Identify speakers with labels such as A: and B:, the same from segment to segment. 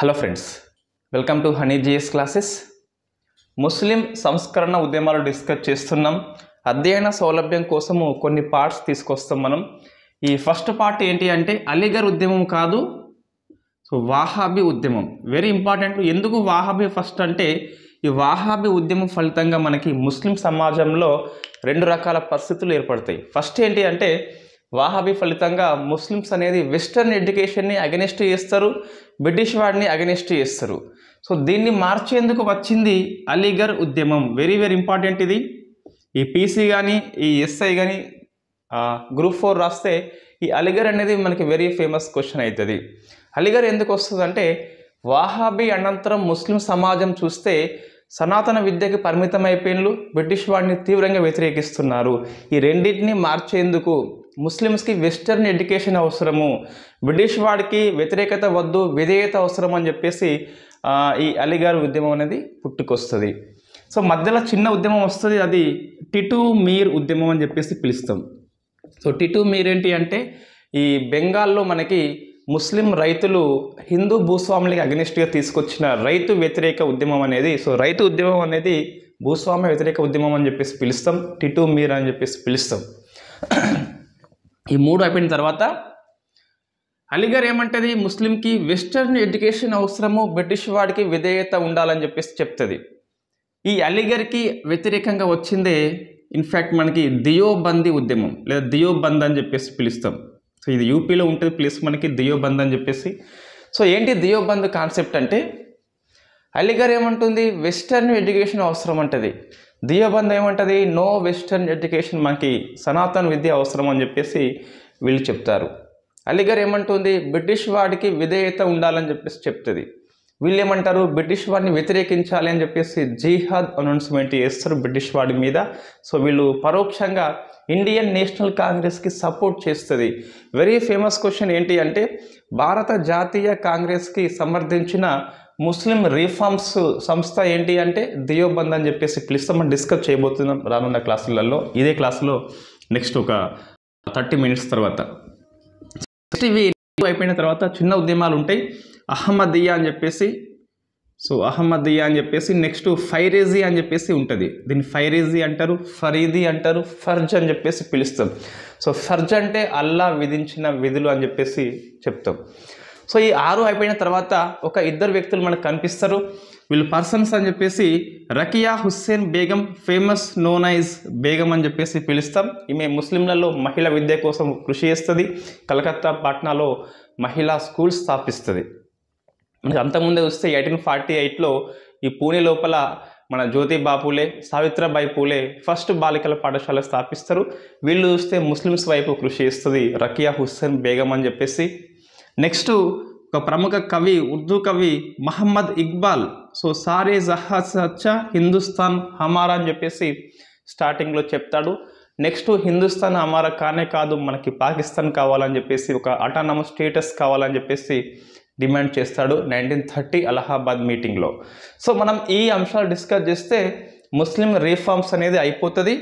A: hello friends welcome to honey GS classes Muslim సంస్కరణ ఉద్యమాలు discuss చేస్తున్నాం అధ్యయన సౌలభ్యం కోసము కొన్ని పార్ట్స్ తీసుకొస్తాం మనం ఈ ఫస్ట్ పార్ట్ ఏంటి అంటే అలీగర్ ఉద్యమం కాదు సో వాహాబీ ఉద్యమం వెరీ ఇంపార్టెంట్ ఎందుకు వాహాబీ ఫస్ట్ అంటే ఈ వాహాబీ ఉద్యమం ఫలితంగా మనకి ముస్లిం సమాజంలో రెండు రకాల పరిస్థితులు ఏర్పడతాయి ఫస్ట్ ఏంటి అంటే వాహాబీ ఫలితంగా ముస్లిమ్స్ అనేది వెస్టర్న్ ఎడ్యుకేషన్ని అగెనిస్ట్ చేస్తారు బ్రిటిష్ వాడిని అగెనిస్ట్ చేస్తారు సో దీన్ని మార్చేందుకు వచ్చింది అలీగర్ ఉద్యమం వెరీ వెరీ ఇంపార్టెంట్ ఇది ఈ పీసీ కానీ ఈ ఎస్ఐ కానీ గ్రూప్ ఫోర్ రాస్తే ఈ అలీగర్ అనేది మనకి వెరీ ఫేమస్ క్వశ్చన్ అవుతుంది అలీగర్ ఎందుకు వస్తుంది అంటే వాహాబీ అనంతరం ముస్లిం సమాజం చూస్తే సనాతన విద్యకి పరిమితమైపోయినలు బ్రిటిష్ వాడిని తీవ్రంగా వ్యతిరేకిస్తున్నారు ఈ రెండింటిని మార్చేందుకు ముస్లిమ్స్కి వెస్టర్న్ ఎడ్యుకేషన్ అవసరము బ్రిటిష్ వాడికి వ్యతిరేకత వద్దు విధేయత అవసరం అని చెప్పేసి ఈ అలీగారు ఉద్యమం అనేది పుట్టుకొస్తుంది సో మధ్యలో చిన్న ఉద్యమం వస్తుంది అది టిటు మీర్ ఉద్యమం అని చెప్పేసి పిలుస్తాం సో టిటు మీర్ ఏంటి అంటే ఈ బెంగాల్లో మనకి ముస్లిం రైతులు హిందూ భూస్వాములకి అగ్నిస్ట్గా తీసుకొచ్చిన రైతు వ్యతిరేక ఉద్యమం అనేది సో రైతు ఉద్యమం అనేది భూస్వామ్య వ్యతిరేక ఉద్యమం అని చెప్పేసి పిలుస్తాం టిటు మీర్ అని చెప్పేసి పిలుస్తాం ఈ మూడు అయిపోయిన తర్వాత అలీగర్ ఏమంటది ముస్లింకి వెస్టర్న్ ఎడ్యుకేషన్ అవసరము బ్రిటిష్ వాడికి విధేయత ఉండాలని చెప్పేసి చెప్తుంది ఈ అలీగర్కి వ్యతిరేకంగా వచ్చిందే ఇన్ఫ్యాక్ట్ మనకి దియోబందీ ఉద్యమం లేదా దియోబంద్ అని చెప్పేసి పిలుస్తాం సో ఇది యూపీలో ఉంటుంది ప్లస్ మనకి దియోబంద్ అని చెప్పేసి సో ఏంటి దియోబంద్ కాన్సెప్ట్ అంటే అలీగర్ ఏమంటుంది వెస్టర్న్ ఎడ్యుకేషన్ అవసరం అంటది దియోబంద్ ఏమంటుంది నో వెస్టర్న్ ఎడ్యుకేషన్ మనకి సనాతన విద్య అవసరం అని చెప్పేసి వీళ్ళు చెప్తారు అలీగర్ ఏమంటుంది బ్రిటిష్ వాడికి విధేయత ఉండాలని చెప్పేసి చెప్తుంది వీళ్ళు ఏమంటారు బ్రిటిష్ వాడిని వ్యతిరేకించాలి అని చెప్పేసి జీహాద్ అనౌన్స్మెంట్ చేస్తారు బ్రిటిష్ వాడి మీద సో వీళ్ళు పరోక్షంగా ఇండియన్ నేషనల్ కాంగ్రెస్కి సపోర్ట్ చేస్తుంది వెరీ ఫేమస్ క్వశ్చన్ ఏంటి అంటే భారత జాతీయ కాంగ్రెస్కి సమర్థించిన ముస్లిం రీఫార్మ్స్ సంస్థ ఏంటి అంటే దియోబంద్ అని చెప్పేసి పిలిస్తే మనం డిస్కస్ చేయబోతున్నాం రానున్న క్లాసులలో ఇదే క్లాసులో నెక్స్ట్ ఒక థర్టీ మినిట్స్ తర్వాత అయిపోయిన తర్వాత చిన్న ఉద్యమాలు ఉంటాయి అహ్మదియా అని చెప్పేసి సో అహ్మదియా అని చెప్పేసి నెక్స్ట్ ఫైరేజీ అని చెప్పేసి ఉంటుంది దీన్ని ఫైరేజీ అంటారు ఫరీదీ అంటారు ఫర్జ్ అని చెప్పేసి పిలుస్తాం సో ఫర్జ్ అంటే అల్లా విధించిన విధులు అని చెప్పేసి చెప్తాం సో ఈ ఆరు అయిపోయిన తర్వాత ఒక ఇద్దరు వ్యక్తులు మనకు కనిపిస్తారు వీళ్ళు పర్సన్స్ అని చెప్పేసి రకియా హుస్సేన్ బేగం ఫేమస్ నోనైజ్ బేగం అని చెప్పేసి పిలుస్తాం ఈమె ముస్లింలలో మహిళా విద్య కోసం కృషి చేస్తుంది కలకత్తా పాట్నాలో మహిళా స్కూల్ స్థాపిస్తుంది మనకి అంతకుముందే వస్తే ఎయిటీన్ ఫార్టీ ఎయిట్లో ఈ పూణే లోపల మన జ్యోతి బాపులే సావిత్రబాయి పూలే ఫస్ట్ బాలికల పాఠశాల స్థాపిస్తారు వీళ్ళు చూస్తే ముస్లిమ్స్ వైపు కృషి చేస్తుంది రకియా హుస్సేన్ బేగం అని చెప్పేసి నెక్స్ట్ ఒక ప్రముఖ కవి ఉర్దూ కవి మహమ్మద్ ఇక్బాల్ సో సారే జహా సచ్చ హిందుస్థాన్ హమారా అని చెప్పేసి స్టార్టింగ్లో చెప్తాడు నెక్స్ట్ హిందుస్థాన్ హమారా కానే కాదు మనకి పాకిస్తాన్ కావాలని చెప్పేసి ఒక అటానమస్ స్టేటస్ కావాలని చెప్పేసి డిమాండ్ చేస్తాడు నైన్టీన్ థర్టీ అలహాబాద్ మీటింగ్లో సో మనం ఈ అంశాలు డిస్కస్ చేస్తే ముస్లిం రీఫార్మ్స్ అనేది అయిపోతుంది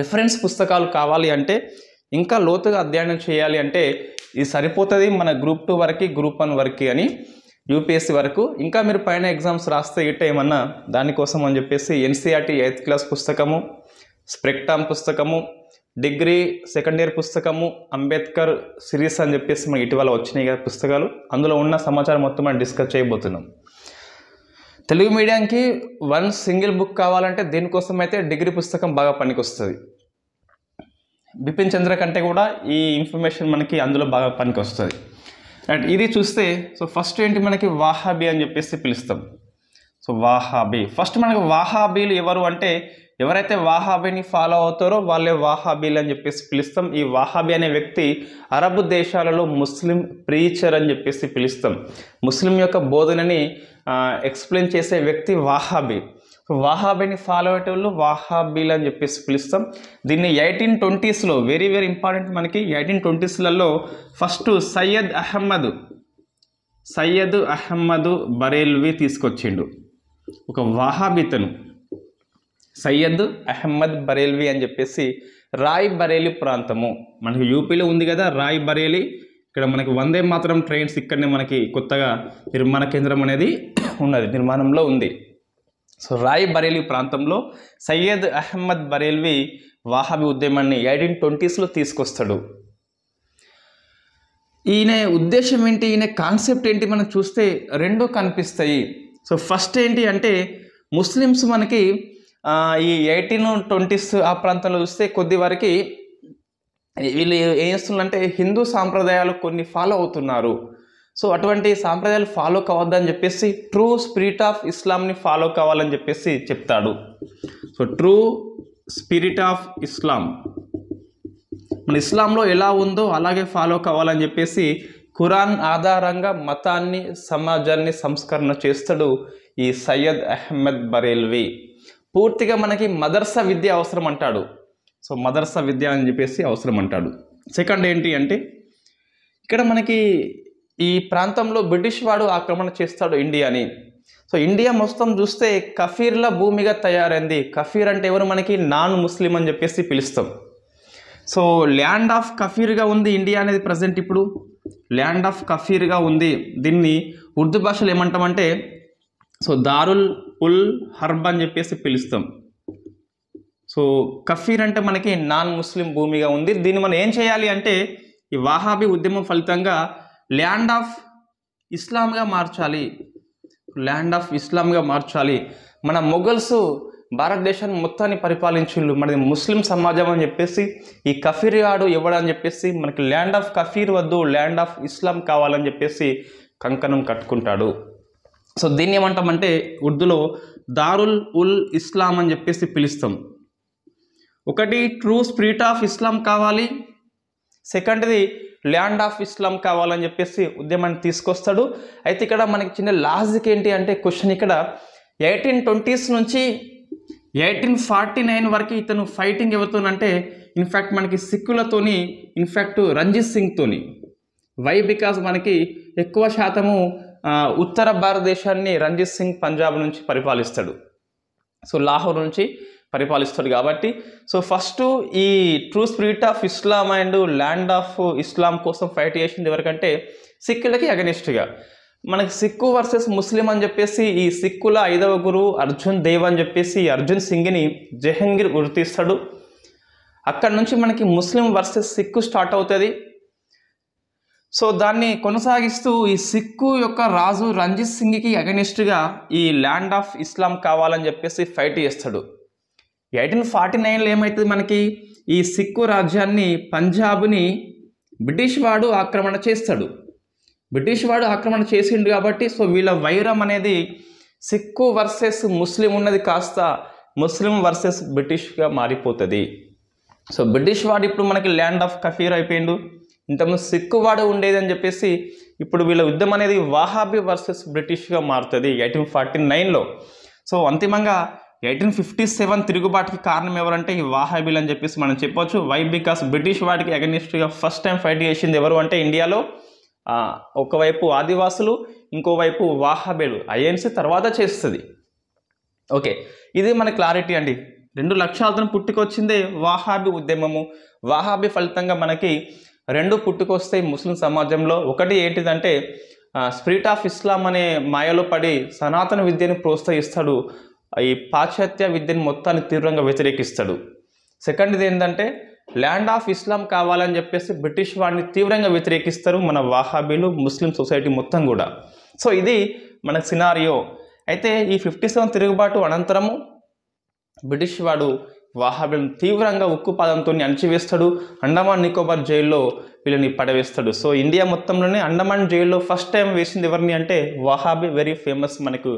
A: రిఫరెన్స్ పుస్తకాలు కావాలి అంటే ఇంకా లోతుగా అధ్యయనం చేయాలి అంటే ఇది సరిపోతుంది మన గ్రూప్ టూ వరకు గ్రూప్ వన్ వరకు అని యూపీఎస్సీ వరకు ఇంకా మీరు పైన ఎగ్జామ్స్ రాస్తే ఇట్ట ఏమన్నా దానికోసం అని చెప్పేసి ఎన్సీఆర్టీ ఎయిత్ క్లాస్ పుస్తకము స్ప్రెక్టామ్ పుస్తకము డిగ్రీ సెకండ్ ఇయర్ పుస్తకము అంబేద్కర్ సిరీస్ అని చెప్పేసి మనకి ఇటీవల వచ్చినాయి పుస్తకాలు అందులో ఉన్న సమాచారం మొత్తం మనం డిస్కస్ చేయబోతున్నాం తెలుగు మీడియంకి వన్ సింగిల్ బుక్ కావాలంటే దీనికోసం అయితే డిగ్రీ పుస్తకం బాగా పనికొస్తుంది బిపిన్ చంద్ర కంటే కూడా ఈ ఇన్ఫర్మేషన్ మనకి అందులో బాగా పనికి వస్తుంది అండ్ ఇది చూస్తే సో ఫస్ట్ ఏంటి మనకి వాహాబీ అని చెప్పేసి పిలుస్తాం సో వాహాబీ ఫస్ట్ మనకి వాహాబీలు ఎవరు అంటే ఎవరైతే వాహాబీని ఫాలో అవుతారో వాళ్ళే వాహాబీలు అని చెప్పేసి పిలుస్తాం ఈ వాహాబీ అనే వ్యక్తి అరబ్ దేశాలలో ముస్లిం ప్రీచర్ అని చెప్పేసి పిలుస్తాం ముస్లిం యొక్క బోధనని ఎక్స్ప్లెయిన్ చేసే వ్యక్తి వాహాబీ వాహాబీని ఫాలో వాళ్ళు వాహాబీలు అని చెప్పేసి పిలుస్తాం దీన్ని ఎయిటీన్ ట్వంటీస్లో వెరీ వెరీ ఇంపార్టెంట్ మనకి ఎయిటీన్ ట్వంటీస్లలో ఫస్ట్ సయ్యద్ అహ్మద్ సయ్యద్ అహ్మద్ బరేల్వి తీసుకొచ్చిండు ఒక వాహాబీతను సయ్యద్ అహ్మద్ బరేల్వి అని చెప్పేసి రాయ్ బరేలి ప్రాంతము మనకి యూపీలో ఉంది కదా రాయ్ బరేలి ఇక్కడ మనకి వందే మాత్రం ట్రైన్స్ ఇక్కడనే మనకి కొత్తగా నిర్మాణ కేంద్రం అనేది ఉన్నది నిర్మాణంలో ఉంది సో రాయ్ బరేలీ ప్రాంతంలో సయ్యద్ అహ్మద్ బరేల్వి వాహాబి ఉద్యమాన్ని ఎయిటీన్ ట్వంటీస్లో తీసుకొస్తాడు ఈయన ఉద్దేశం ఏంటి ఈయన కాన్సెప్ట్ ఏంటి మనం చూస్తే రెండో కనిపిస్తాయి సో ఫస్ట్ ఏంటి అంటే ముస్లిమ్స్ మనకి ఈ ఎయిటీన్ ట్వంటీస్ ఆ ప్రాంతంలో చూస్తే కొద్ది వరకు వీళ్ళు ఏం చేస్తున్నారంటే హిందూ సాంప్రదాయాలు కొన్ని ఫాలో అవుతున్నారు సో అటువంటి సాంప్రదాయాలు ఫాలో కావద్దని చెప్పేసి ట్రూ స్పిరిట్ ఆఫ్ ఇస్లాంని ఫాలో కావాలని చెప్పేసి చెప్తాడు so true spirit of Islam మన ఇస్లాంలో ఎలా ఉందో అలాగే ఫాలో కావాలని చెప్పేసి ఖురాన్ ఆధారంగా మతాన్ని సమాజాన్ని సంస్కరణ చేస్తాడు ఈ సయ్యద్ అహ్మద్ బరేల్వి పూర్తిగా మనకి మదర్సా విద్య అవసరం అంటాడు సో మదర్సా విద్య అని చెప్పేసి అవసరం అంటాడు సెకండ్ ఏంటి అంటే ఇక్కడ మనకి ఈ ప్రాంతంలో బ్రిటిష్ వాడు ఆక్రమణ చేస్తాడు ఇండియాని సో ఇండియా మొత్తం చూస్తే కఫీర్ల భూమిగా తయారైంది కఫీర్ అంటే ఎవరు మనకి నాన్ ముస్లిం అని చెప్పేసి పిలుస్తాం సో ల్యాండ్ ఆఫ్ కఫీర్గా ఉంది ఇండియా అనేది ప్రజెంట్ ఇప్పుడు ల్యాండ్ ఆఫ్ కఫీర్గా ఉంది దీన్ని ఉర్దూ భాషలో ఏమంటామంటే సో దారుల్ ఉల్ హర్బ్ అని చెప్పేసి పిలుస్తాం సో కఫీర్ అంటే మనకి నాన్ ముస్లిం భూమిగా ఉంది దీన్ని మనం ఏం చేయాలి అంటే ఈ వాహాబీ ఉద్యమం ఫలితంగా ల్యాండ్ ఆఫ్ ఇస్లాంగా మార్చాలి ల్యాండ్ ఆఫ్ ఇస్లాంగా మార్చాలి మన మొఘల్స్ భారతదేశాన్ని మొత్తాన్ని పరిపాలించిండు మనది ముస్లిం సమాజం అని చెప్పేసి ఈ కఫీర్ ఆడు ఇవ్వడని చెప్పేసి మనకి ల్యాండ్ ఆఫ్ కఫీర్ వద్దు ల్యాండ్ ఆఫ్ ఇస్లాం కావాలని చెప్పేసి కంకణం కట్టుకుంటాడు సో దీన్ని ఏమంటామంటే ఉర్దూలో దారుల్ ఉల్ ఇస్లాం అని చెప్పేసి పిలుస్తాం ఒకటి ట్రూ స్పిరిట్ ఆఫ్ ఇస్లాం కావాలి సెకండ్ది ల్యాండ్ ఆఫ్ ఇస్లాం కావాలని చెప్పేసి ఉద్యమాన్ని తీసుకొస్తాడు అయితే ఇక్కడ మనకి చిన్న లాజిక్ ఏంటి అంటే క్వశ్చన్ ఇక్కడ ఎయిటీన్ ట్వంటీస్ నుంచి ఎయిటీన్ ఫార్టీ నైన్ వరకు ఇతను ఫైటింగ్ ఎవరితోనంటే ఇన్ఫ్యాక్ట్ మనకి సిక్కులతోని ఇన్ఫ్యాక్ట్ రంజిత్ సింగ్తోని వై బికాజ్ మనకి ఎక్కువ శాతము ఉత్తర భారతదేశాన్ని రంజిత్ సింగ్ పంజాబ్ నుంచి పరిపాలిస్తాడు సో లాహోర్ నుంచి పరిపాలిస్తాడు కాబట్టి సో ఫస్ట్ ఈ true spirit of Islam and land of Islam కోసం ఫైట్ చేసింది ఎవరికంటే సిక్కులకి అగనిస్ట్గా మనకి సిక్కు వర్సెస్ ముస్లిం అని చెప్పేసి ఈ సిక్కుల ఐదవ గురువు అర్జున్ దేవ్ అని చెప్పేసి అర్జున్ సింగ్ని జహంగీర్ గుర్తిస్తాడు అక్కడ నుంచి మనకి ముస్లిం వర్సెస్ సిక్కు స్టార్ట్ అవుతుంది సో దాన్ని కొనసాగిస్తూ ఈ సిక్కు యొక్క రాజు రంజిత్ సింగ్కి అగనిస్ట్గా ఈ ల్యాండ్ ఆఫ్ ఇస్లాం కావాలని చెప్పేసి ఫైట్ చేస్తాడు ఎయిటీన్ ఫార్టీ నైన్లో ఏమవుతుంది మనకి ఈ సిక్కు రాజ్యాన్ని పంజాబ్ని బ్రిటిష్ వాడు ఆక్రమణ చేస్తాడు బ్రిటిష్ వాడు ఆక్రమణ చేసిండు కాబట్టి సో వీళ్ళ వైరం అనేది సిక్కు వర్సెస్ ముస్లిం ఉన్నది కాస్త ముస్లిం వర్సెస్ బ్రిటిష్గా మారిపోతుంది సో బ్రిటిష్ వాడు ఇప్పుడు మనకి ల్యాండ్ ఆఫ్ కఫీర్ అయిపోయిండు ఇంతకుముందు సిక్కు వాడు ఉండేది అని చెప్పేసి ఇప్పుడు వీళ్ళ యుద్ధం అనేది వాహాబీ వర్సెస్ బ్రిటిష్గా మారుతుంది ఎయిటీన్ ఫార్టీ నైన్లో సో అంతిమంగా ఎయిటీన్ ఫిఫ్టీ సెవెన్ తిరుగుబాటుకి కారణం ఎవరంటే ఈ వాహాబీల్ అని చెప్పేసి మనం చెప్పొచ్చు వై బికాస్ బ్రిటిష్ వాడికి అగెనిస్ట్గా ఫస్ట్ టైం ఫైట్ చేసింది ఎవరు అంటే ఇండియాలో ఒకవైపు ఆదివాసులు ఇంకోవైపు వాహాబేలు ఐఎన్సీ తర్వాత చేస్తుంది ఓకే ఇది మన క్లారిటీ అండి రెండు లక్ష్యాలతో పుట్టుకొచ్చిందే వాహాబి ఉద్యమము వాహాబి ఫలితంగా మనకి రెండు పుట్టుకొస్తాయి ముస్లిం సమాజంలో ఒకటి ఏంటిదంటే స్పిరిట్ ఆఫ్ ఇస్లాం అనే మాయలో పడి సనాతన విద్యను ప్రోత్సహిస్తాడు ఈ పాశ్చాత్య విద్యను మొత్తాన్ని తీవ్రంగా వ్యతిరేకిస్తాడు సెకండ్ది ఏంటంటే ల్యాండ్ ఆఫ్ ఇస్లాం కావాలని చెప్పేసి బ్రిటిష్ వాడిని తీవ్రంగా వ్యతిరేకిస్తారు మన వాహాబీలు ముస్లిం సొసైటీ మొత్తం కూడా సో ఇది మన సినారియో అయితే ఈ ఫిఫ్టీ సెవెన్ తిరుగుబాటు అనంతరము బ్రిటిష్ వాడు వాహాబీలను తీవ్రంగా ఉక్కు అణచివేస్తాడు అండమాన్ నికోబార్ జైల్లో వీళ్ళని పడవేస్తాడు సో ఇండియా మొత్తంలోనే అండమాన్ జైల్లో ఫస్ట్ టైం వేసింది ఎవరిని అంటే వహాబి వెరీ ఫేమస్ మనకు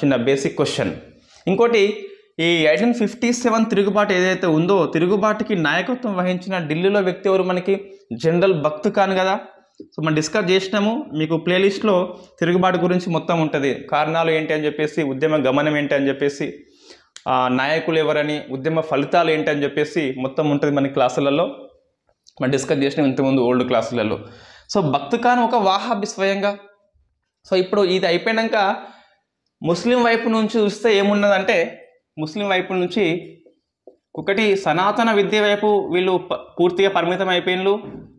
A: చిన్న బేసిక్ క్వశ్చన్ ఇంకోటి ఈ ఎయిటీన్ ఫిఫ్టీ సెవెన్ తిరుగుబాటు ఏదైతే ఉందో తిరుగుబాటుకి నాయకత్వం వహించిన ఢిల్లీలో వ్యక్తి ఎవరు మనకి జనరల్ భక్తు కాను కదా సో మనం డిస్కస్ చేసినాము మీకు ప్లేలిస్ట్లో తిరుగుబాటు గురించి మొత్తం ఉంటుంది కారణాలు ఏంటి అని చెప్పేసి ఉద్యమ గమనం ఏంటి అని చెప్పేసి నాయకులు ఎవరని ఉద్యమ ఫలితాలు ఏంటి అని చెప్పేసి మొత్తం ఉంటుంది మన క్లాసులలో మనం డిస్కస్ చేసినాం ఇంతకుముందు ఓల్డ్ క్లాసులలో సో భక్తు ఖాన్ ఒక వాహాబి స్వయంగా సో ఇప్పుడు ఇది అయిపోయాక ముస్లిం వైపు నుంచి చూస్తే ఏమున్నదంటే ముస్లిం వైపు నుంచి ఒకటి సనాతన విద్య వైపు వీళ్ళు పూర్తిగా పరిమితం అయిపోయినలు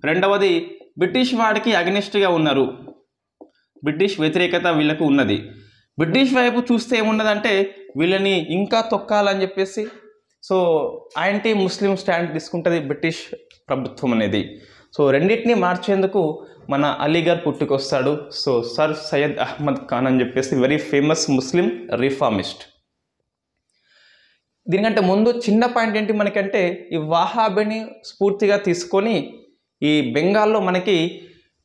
A: రెండవది బ్రిటిష్ వాడికి అగ్నిస్ట్గా ఉన్నారు బ్రిటిష్ వ్యతిరేకత వీళ్ళకు ఉన్నది బ్రిటిష్ వైపు చూస్తే ఏమున్నదంటే వీళ్ళని ఇంకా తొక్కాలని చెప్పేసి సో యాంటీ ముస్లిం స్టాండ్ తీసుకుంటుంది బ్రిటిష్ ప్రభుత్వం అనేది సో రెండింటినీ మార్చేందుకు మన అలీగర్ పుట్టుకొస్తాడు సో సర్ సయ్యద్ అహ్మద్ ఖాన్ అని చెప్పేసి వెరీ ఫేమస్ ముస్లిం రిఫార్మిస్ట్ దీనికంటే ముందు చిన్న పాయింట్ ఏంటి మనకంటే ఈ వాహాబిని స్ఫూర్తిగా తీసుకొని ఈ బెంగాల్లో మనకి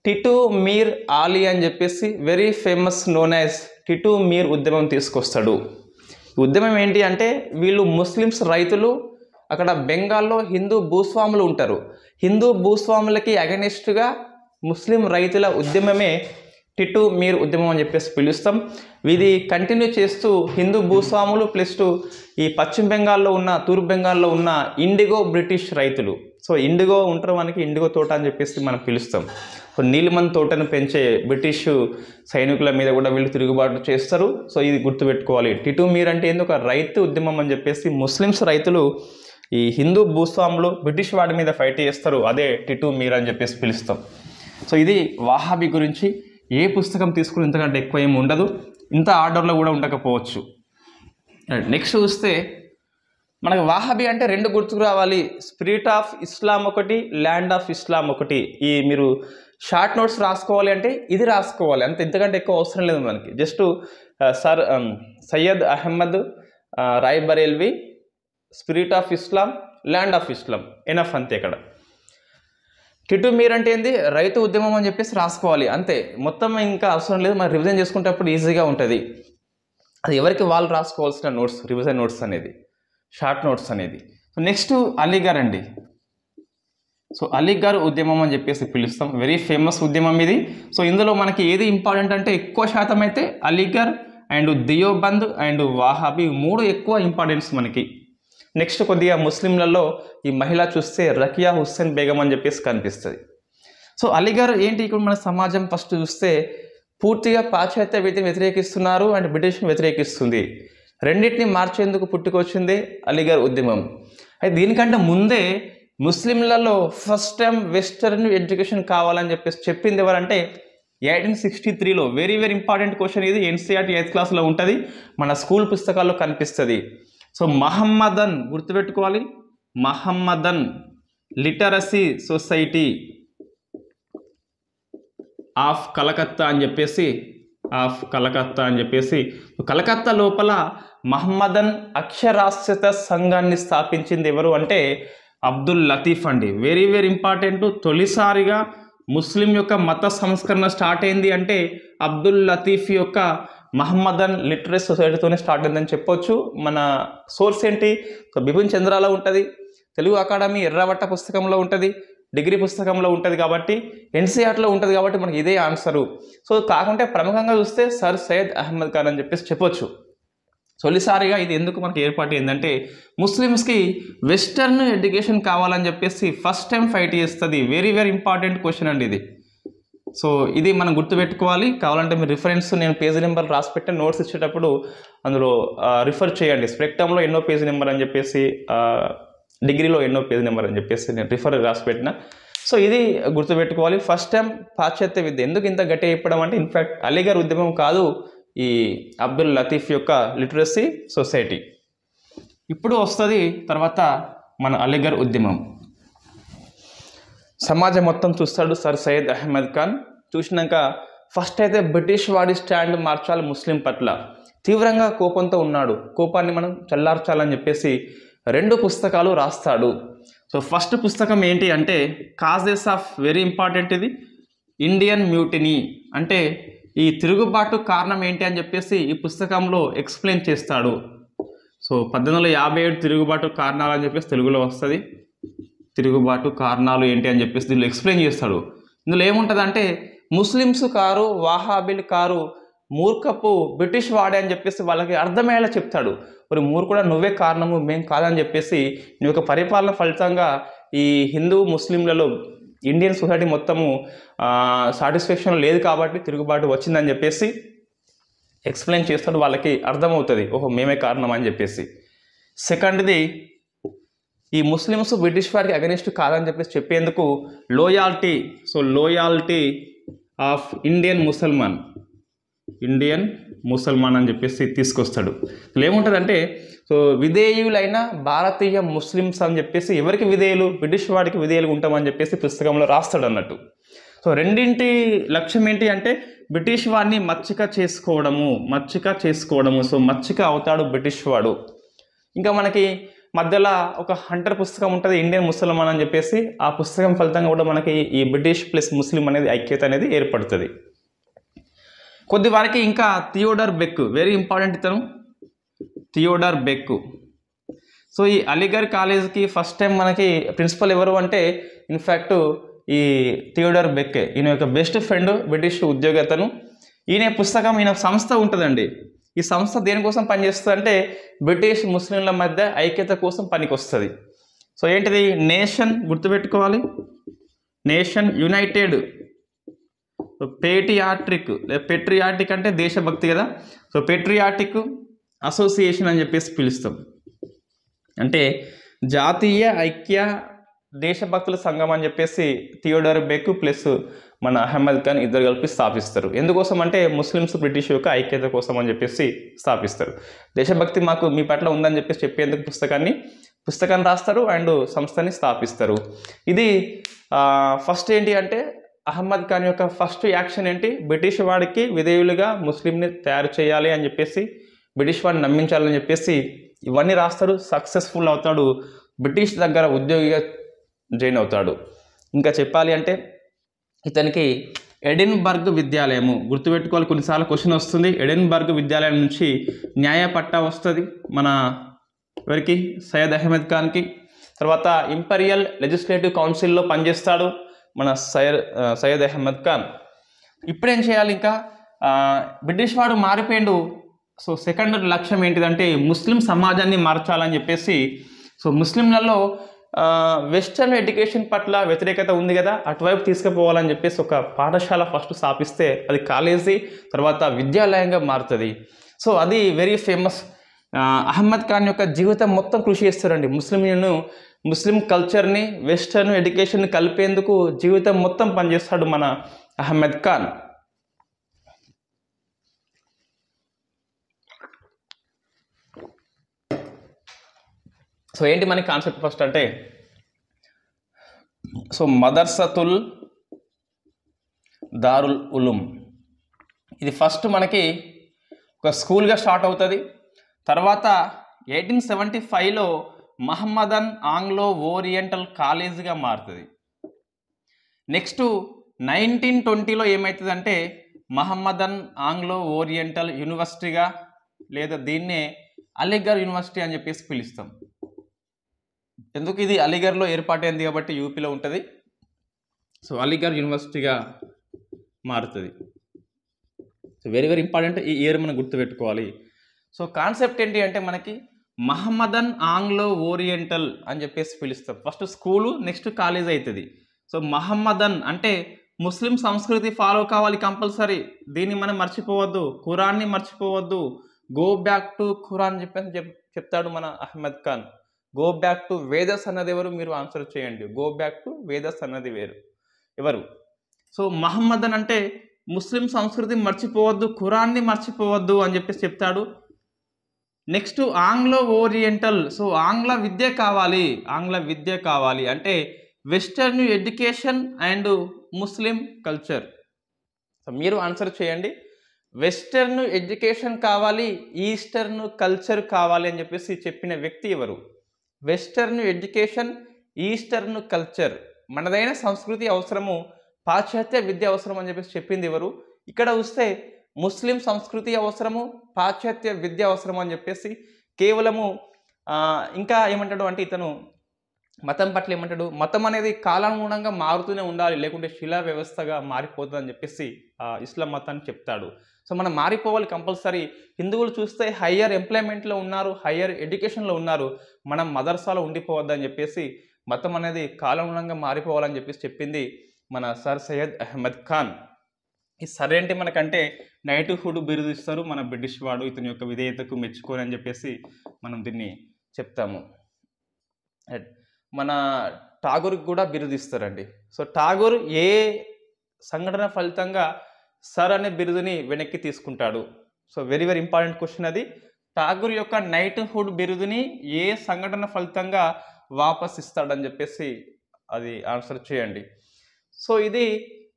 A: టిటు మీర్ ఆలీ అని చెప్పేసి very famous known as Titu Mir ఉద్యమం తీసుకొస్తాడు ఉద్యమం ఏంటి అంటే వీళ్ళు ముస్లిమ్స్ రైతులు అక్కడ బెంగాల్లో హిందూ భూస్వాములు ఉంటారు హిందూ భూస్వాములకి అగనిస్ట్గా ముస్లిం రైతుల ఉద్యమమే టిటు మీర్ ఉద్యమం అని చెప్పేసి పిలుస్తాం ఇది కంటిన్యూ చేస్తూ హిందూ భూస్వాములు ప్లస్ టు ఈ పశ్చిమ బెంగాల్లో ఉన్న తూర్పు బెంగాల్లో ఉన్న ఇండిగో బ్రిటిష్ రైతులు సో ఇండిగో ఉంటారు మనకి ఇండిగో తోట అని చెప్పేసి మనం పిలుస్తాం సో నీలిమన్ తోటను పెంచే బ్రిటిష్ సైనికుల మీద కూడా వీళ్ళు తిరుగుబాటు చేస్తారు సో ఇది గుర్తుపెట్టుకోవాలి టిటు మీర్ అంటే ఏందో ఒక రైతు ఉద్యమం అని చెప్పేసి ముస్లిమ్స్ రైతులు ఈ హిందూ భూస్వాములు బ్రిటిష్ వాడి మీద ఫైట్ చేస్తారు అదే టిటు మీర్ అని చెప్పేసి పిలుస్తాం సో ఇది వాహాబి గురించి ఏ పుస్తకం తీసుకుని ఇంతకంటే ఎక్కువ ఏమి ఉండదు ఇంత ఆర్డర్లో కూడా ఉండకపోవచ్చు నెక్స్ట్ చూస్తే మనకు వాహబీ అంటే రెండు గుర్తుకు రావాలి స్పిరిట్ ఆఫ్ ఇస్లాం ఒకటి ల్యాండ్ ఆఫ్ ఇస్లాం ఒకటి ఈ మీరు షార్ట్ నోట్స్ రాసుకోవాలి అంటే ఇది రాసుకోవాలి అంత ఇంతకంటే ఎక్కువ అవసరం లేదు మనకి just sir Syed Ahmad Barelvi spirit of Islam land of Islam enough అంతే ఇక్కడ కిటు మీరు అంటే ఏంది రైతు ఉద్యమం అని చెప్పేసి రాసుకోవాలి అంతే మొత్తం ఇంకా అవసరం లేదు మనం రివిజన్ చేసుకునేటప్పుడు ఈజీగా ఉంటుంది అది ఎవరికి వాళ్ళు రాసుకోవాల్సిన నోట్స్ రివిజన్ నోట్స్ అనేది షార్ట్ నోట్స్ అనేది నెక్స్ట్ అలీగర్ అండి సో అలీఘర్ ఉద్యమం అని చెప్పేసి పిలుస్తాం వెరీ ఫేమస్ ఉద్యమం ఇది సో ఇందులో మనకి ఏది ఇంపార్టెంట్ అంటే ఎక్కువ శాతం అయితే Aligarh and Deoband and Wahhabi మూడు ఎక్కువ ఇంపార్టెన్స్ మనకి నెక్స్ట్ కొద్దిగా ముస్లింలలో ఈ మహిళ చూస్తే రకియా హుస్సేన్ బేగం అని చెప్పేసి కనిపిస్తుంది సో అలీఘర్ ఏంటి ఇక్కడ మన సమాజం ఫస్ట్ చూస్తే పూర్తిగా పాశ్చాత్య వ్యక్తిని వ్యతిరేకిస్తున్నారు అండ్ బ్రిటిష్ని వ్యతిరేకిస్తుంది రెండింటిని మార్చేందుకు పుట్టుకొచ్చింది అలీగర్ ఉద్యమం అయితే దీనికంటే ముందే ముస్లింలలో ఫస్ట్ టైం వెస్టర్న్ ఎడ్యుకేషన్ కావాలని చెప్పేసి చెప్పింది ఎవరంటే ఎయిటీన్ సిక్స్టీ త్రీలో వెరీ వెరీ ఇంపార్టెంట్ క్వశ్చన్ ఇది ఎన్సీఆర్టీ ఎయిత్ క్లాస్లో ఉంటుంది మన స్కూల్ పుస్తకాల్లో కనిపిస్తుంది సో మహమ్మదన్ గుర్తుపెట్టుకోవాలి Mohammedan Literacy Society of Calcutta అని చెప్పేసి ఆఫ్ కలకత్తా అని చెప్పేసి కలకత్తా లోపల మహమ్మదన్ అక్షరాస్యత సంఘాన్ని స్థాపించింది ఎవరు అంటే అబ్దుల్ లతీఫ్ అండి వెరీ వెరీ ఇంపార్టెంట్ తొలిసారిగా ముస్లిం యొక్క మత సంస్కరణ స్టార్ట్ అయింది అంటే అబ్దుల్ లతీఫ్ యొక్క మహమ్మదన్ లిటరీ సొసైటీతోనే స్టార్ట్ అయిందని చెప్పొచ్చు మన సోర్స్ ఏంటి బిపిన్ చంద్రాలో ఉంటుంది తెలుగు అకాడమీ ఎర్రవట్ట పుస్తకంలో ఉంటుంది డిగ్రీ పుస్తకంలో ఉంటుంది కాబట్టి ఎన్సీఆర్లో ఉంటుంది కాబట్టి మనకి ఇదే ఆన్సరు సో కాకుంటే ప్రముఖంగా చూస్తే సర్ సయ్యద్ అహ్మద్ ఖాన్ అని చెప్పేసి చెప్పొచ్చు తొలిసారిగా ఇది ఎందుకు మనకి ఏర్పాటు ఏంటంటే ముస్లిమ్స్కి వెస్టర్న్ ఎడ్యుకేషన్ కావాలని చెప్పేసి ఫస్ట్ టైం ఫైట్ చేస్తుంది వెరీ వెరీ ఇంపార్టెంట్ క్వశ్చన్ అండి ఇది సో ఇది మనం గుర్తుపెట్టుకోవాలి కావాలంటే మీరు రిఫరెన్స్ నేను పేజ్ నెంబర్ రాసి నోట్స్ ఇచ్చేటప్పుడు అందులో రిఫర్ చేయండి స్పెక్టమ్లో ఎన్నో పేజ్ నెంబర్ అని చెప్పేసి డిగ్రీలో ఎన్నో పేజ్ నెంబర్ అని చెప్పేసి నేను రిఫర్ రాసి పెట్టిన సో ఇది గుర్తుపెట్టుకోవాలి ఫస్ట్ టైం పాశ్చాత్య విద్య ఎందుకు ఇంత గట్టి చెప్పడం అంటే ఇన్ఫ్యాక్ట్ అలీగర్ ఉద్యమం కాదు ఈ అబ్దుల్ లతీఫ్ యొక్క లిటరసీ సొసైటీ ఇప్పుడు వస్తుంది తర్వాత మన అలీగర్ ఉద్యమం సమాజం మొత్తం చూస్తాడు సర్ సయ్యద్ అహ్మద్ ఖాన్ చూసినాక ఫస్ట్ అయితే బ్రిటిష్ వాడి స్టాండ్ మార్చాలి ముస్లిం పట్ల తీవ్రంగా కోపంతో ఉన్నాడు కోపాన్ని మనం చల్లార్చాలని చెప్పేసి రెండు పుస్తకాలు రాస్తాడు సో ఫస్ట్ పుస్తకం ఏంటి అంటే కాజెస్ ఆఫ్ వెరీ ఇంపార్టెంట్ ఇది ఇండియన్ మ్యూటినీ అంటే ఈ తిరుగుబాటు కారణం ఏంటి అని చెప్పేసి ఈ పుస్తకంలో ఎక్స్ప్లెయిన్ చేస్తాడు సో పద్దెనిమిది యాభై ఏడు తిరుగుబాటు కారణాలు అని చెప్పేసి తెలుగులో వస్తుంది తిరుగుబాటు కారణాలు ఏంటి అని చెప్పేసి దీనిలో ఎక్స్ప్లెయిన్ చేస్తాడు ఇందులో ఏముంటుంది అంటే ముస్లిమ్స్ కారు వాహాబిల్ కారు మూర్ఖపు బ్రిటిష్ వాడే అని చెప్పేసి వాళ్ళకి అర్థమయ్యేలా చెప్తాడు మరి మూర్ఖుడా నువ్వే కారణము మేము కాదని చెప్పేసి నీ యొక్క పరిపాలన ఫలితంగా ఈ హిందూ ముస్లింలలో ఇండియన్ సొసైటీ మొత్తము సాటిస్ఫాక్షన్ లేదు కాబట్టి తిరుగుబాటు వచ్చిందని చెప్పేసి ఎక్స్ప్లెయిన్ చేస్తాడు వాళ్ళకి అర్థమవుతుంది ఓహో మేమే కారణం అని చెప్పేసి సెకండ్ది ఈ ముస్లిమ్స్ బ్రిటిష్ వారికి అగనిస్ట్ కాదని చెప్పేసి చెప్పేందుకు loyalty so loyalty of Indian Musalman Indian Musalman అని చెప్పేసి తీసుకొస్తాడు అసలు ఏముంటుందంటే సో విధేయులైన భారతీయ ముస్లిమ్స్ అని చెప్పేసి ఎవరికి విధేయులు బ్రిటిష్ వాడికి విధేయులు ఉంటామని చెప్పేసి పుస్తకంలో రాస్తాడు అన్నట్టు సో రెండింటి లక్ష్యం ఏంటి అంటే బ్రిటిష్ వాడిని మచ్చిక చేసుకోవడము మచ్చిక చేసుకోవడము సో మచ్చిక అవుతాడు బ్రిటిష్ వాడు ఇంకా మనకి మధ్యలో ఒక హంటర్ పుస్తకం ఉంటుంది ఇండియన్ ముసల్మాన్ అని చెప్పేసి ఆ పుస్తకం ఫలితంగా కూడా మనకి ఈ బ్రిటిష్ ప్లస్ ముస్లిం అనేది ఐక్యత అనేది ఏర్పడుతుంది కొద్ది వరకు ఇంకా థియోడర్ బెక్ వెరీ ఇంపార్టెంట్ ఇతను థియోడర్ బెక్ సో ఈ అలీగర్ కాలేజ్కి ఫస్ట్ టైం మనకి ప్రిన్సిపల్ ఎవరు అంటే ఇన్ఫ్యాక్ట్ ఈ థియోడర్ బెక్ ఈయన యొక్క బెస్ట్ ఫ్రెండ్ బ్రిటిష్ ఉద్యోగతను ఈయన పుస్తకం ఈయన సంస్థ ఉంటుందండి ఈ సంస్థ దేనికోసం పనిచేస్తుంది అంటే బ్రిటిష్ ముస్లింల మధ్య ఐక్యత కోసం పనికొస్తుంది సో ఏంటిది నేషన్ గుర్తుపెట్టుకోవాలి నేషన్ యునైటెడ్ పేటియాట్రిక్ పెట్రియాటిక్ అంటే దేశభక్తి కదా సో పెట్రియాటిక్ అసోసియేషన్ అని చెప్పేసి పిలుస్తాం అంటే జాతీయ ఐక్య దేశభక్తుల సంఘం అని చెప్పేసి థియోడర్ బెక్ ప్లస్ మన అహ్మద్ ఖాన్ ఇద్దరు కలిపి స్థాపిస్తారు ఎందుకోసం అంటే ముస్లిమ్స్ బ్రిటిష్ యొక్క ఐక్యత కోసం అని చెప్పేసి స్థాపిస్తారు దేశభక్తి మాకు మీ పట్ల ఉందని చెప్పేసి చెప్పేందుకు పుస్తకాన్ని పుస్తకాన్ని రాస్తారు అండ్ సంస్థని స్థాపిస్తారు ఇది ఫస్ట్ ఏంటి అంటే అహ్మద్ ఖాన్ యొక్క ఫస్ట్ యాక్షన్ ఏంటి బ్రిటిష్ వాడికి విధేయులుగా ముస్లింని తయారు చేయాలి అని చెప్పేసి బ్రిటిష్ వాడిని నమ్మించాలని చెప్పేసి ఇవన్నీ రాస్తారు సక్సెస్ఫుల్ అవుతాడు బ్రిటిష్ దగ్గర ఉద్యోగిగా జాయిన్ అవుతాడు ఇంకా చెప్పాలి అంటే ఇతనికి ఎడిన్బర్గ్ విద్యాలయము గుర్తుపెట్టుకోవాలి కొన్నిసార్లు క్వశ్చన్ వస్తుంది ఎడిన్బర్గ్ విద్యాలయం నుంచి న్యాయ పట్టా వస్తుంది మన ఎవరికి సయ్యద్ అహ్మద్ ఖాన్కి తర్వాత ఇంపీరియల్ లెజిస్లేటివ్ కౌన్సిల్లో పనిచేస్తాడు మన సయ్యద్ సయ్యద్ అహ్మద్ ఖాన్ ఇప్పుడేం చేయాలి ఇంకా బ్రిటిష్ వాడు మారిపోయిండు సో సెకండ్ లక్ష్యం ఏంటిదంటే ముస్లిం సమాజాన్ని మార్చాలని చెప్పేసి సో ముస్లింలలో వెస్టర్న్ ఎడ్యుకేషన్ పట్ల వ్యతిరేకత ఉంది కదా అటువైపు తీసుకుపోవాలని చెప్పేసి ఒక పాఠశాల ఫస్ట్ స్థాపిస్తే అది కాలేజీ తర్వాత విద్యాలయంగా మారుతుంది సో అది వెరీ ఫేమస్ అహ్మద్ ఖాన్ యొక్క జీవితం మొత్తం కృషి చేస్తారండి ముస్లింలను ముస్లిం కల్చర్ని వెస్టర్న్ ఎడ్యుకేషన్ కలిపేందుకు జీవితం మొత్తం పనిచేస్తాడు మన అహ్మద్ ఖాన్ సో ఏంటి మన కాన్సెప్ట్ ఫస్ట్ అంటే సో మదర్సతుల్ దారుల్ ఉలుం ఇది ఫస్ట్ మనకి ఒక స్కూల్గా స్టార్ట్ అవుతుంది తర్వాత ఎయిటీన్ సెవెంటీ ఫైవ్లో మహమ్మదన్ ఆంగ్లో ఓరియంటల్ కాలేజ్గా మారుతుంది నెక్స్ట్ నైన్టీన్ ట్వంటీలో ఏమవుతుందంటే మహమ్మదన్ ఆంగ్లో ఓరియంటల్ యూనివర్సిటీగా లేదా దీన్నే అలీగర్ యూనివర్సిటీ అని చెప్పేసి పిలుస్తాం ఎందుకు ఇది అలీగర్లో ఏర్పాటైంది కాబట్టి యూపీలో ఉంటుంది సో అలీగర్ యూనివర్సిటీగా మారుతుంది సో వెరీ వెరీ ఇంపార్టెంట్ ఈ ఇయర్ మనం గుర్తుపెట్టుకోవాలి సో కాన్సెప్ట్ ఏంటి అంటే మనకి మహమ్మదన్ ఆంగ్లో ఓరియంటల్ అని చెప్పేసి పిలుస్తారు ఫస్ట్ స్కూలు నెక్స్ట్ కాలేజ్ అవుతుంది సో మహమ్మదన్ అంటే ముస్లిం సంస్కృతి ఫాలో కావాలి కంపల్సరీ దీన్ని మనం మర్చిపోవద్దు ఖురాన్ని మర్చిపోవద్దు గో బ్యాక్ టు ఖురాన్ చెప్పేసి చెప్ చెప్తాడు మన Ahmad Khan go back to Vedas అన్నది ఎవరు మీరు ఆన్సర్ చేయండి గో బ్యాక్ టు వేదస్ అన్నది వేరు ఎవరు సో మహమ్మదన్ అంటే ముస్లిం సంస్కృతి మర్చిపోవద్దు ఖురాన్ని మర్చిపోవద్దు అని చెప్పేసి చెప్తాడు నెక్స్ట్ ఆంగ్లో ఓరియంటల్ సో ఆంగ్ల విద్య కావాలి ఆంగ్ల విద్య కావాలి అంటే western education and Muslim culture so మీరు ఆన్సర్ చేయండి వెస్టర్న్ ఎడ్యుకేషన్ కావాలి ఈస్టర్న్ కల్చర్ కావాలి అని చెప్పేసి చెప్పిన వ్యక్తి ఎవరు వెస్టర్న్ ఎడ్యుకేషన్ ఈస్టర్న్ కల్చర్ మనదైన సంస్కృతి అవసరము పాశ్చాత్య విద్య అవసరం అని చెప్పేసి చెప్పింది ఎవరు ఇక్కడ వస్తే ముస్లిం సంస్కృతి అవసరము పాశ్చాత్య విద్య అవసరము అని చెప్పేసి కేవలము ఇంకా ఏమంటాడు అంటే ఇతను మతం పట్ల ఏమంటాడు మతం అనేది కాలానుగుణంగా మారుతూనే ఉండాలి లేకుంటే శిలా వ్యవస్థగా మారిపోతుంది అని చెప్పేసి ఇస్లాం మతాన్ని చెప్తాడు సో మనం మారిపోవాలి కంపల్సరీ హిందువులు చూస్తే హయ్యర్ ఎంప్లాయ్మెంట్లో ఉన్నారు హయ్యర్ ఎడ్యుకేషన్లో ఉన్నారు మనం మదర్సాలో ఉండిపోవద్దని చెప్పేసి మతం అనేది కాలానుగుణంగా మారిపోవాలని చెప్పేసి చెప్పింది మన సర్ సయ్యద్ అహ్మద్ ఖాన్ ఈ సరే అంటే మనకంటే నైట్హుడ్ బిరుదిస్తారు మన బ్రిటిష్ వాడు ఇతని యొక్క విధేయతకు మెచ్చుకోని అని చెప్పేసి మనం దీన్ని చెప్తాము మన ఠాగూర్కి కూడా బిరుదిస్తారండి సో ఠాగూర్ ఏ సంఘటన ఫలితంగా సర్ అనే బిరుదుని వెనక్కి తీసుకుంటాడు so very very important question అది ఠాగూర్ యొక్క నైట్హుడ్ బిరుదుని ఏ సంఘటన ఫలితంగా వాపస్ ఇస్తాడని చెప్పేసి అది ఆన్సర్ చేయండి సో ఇది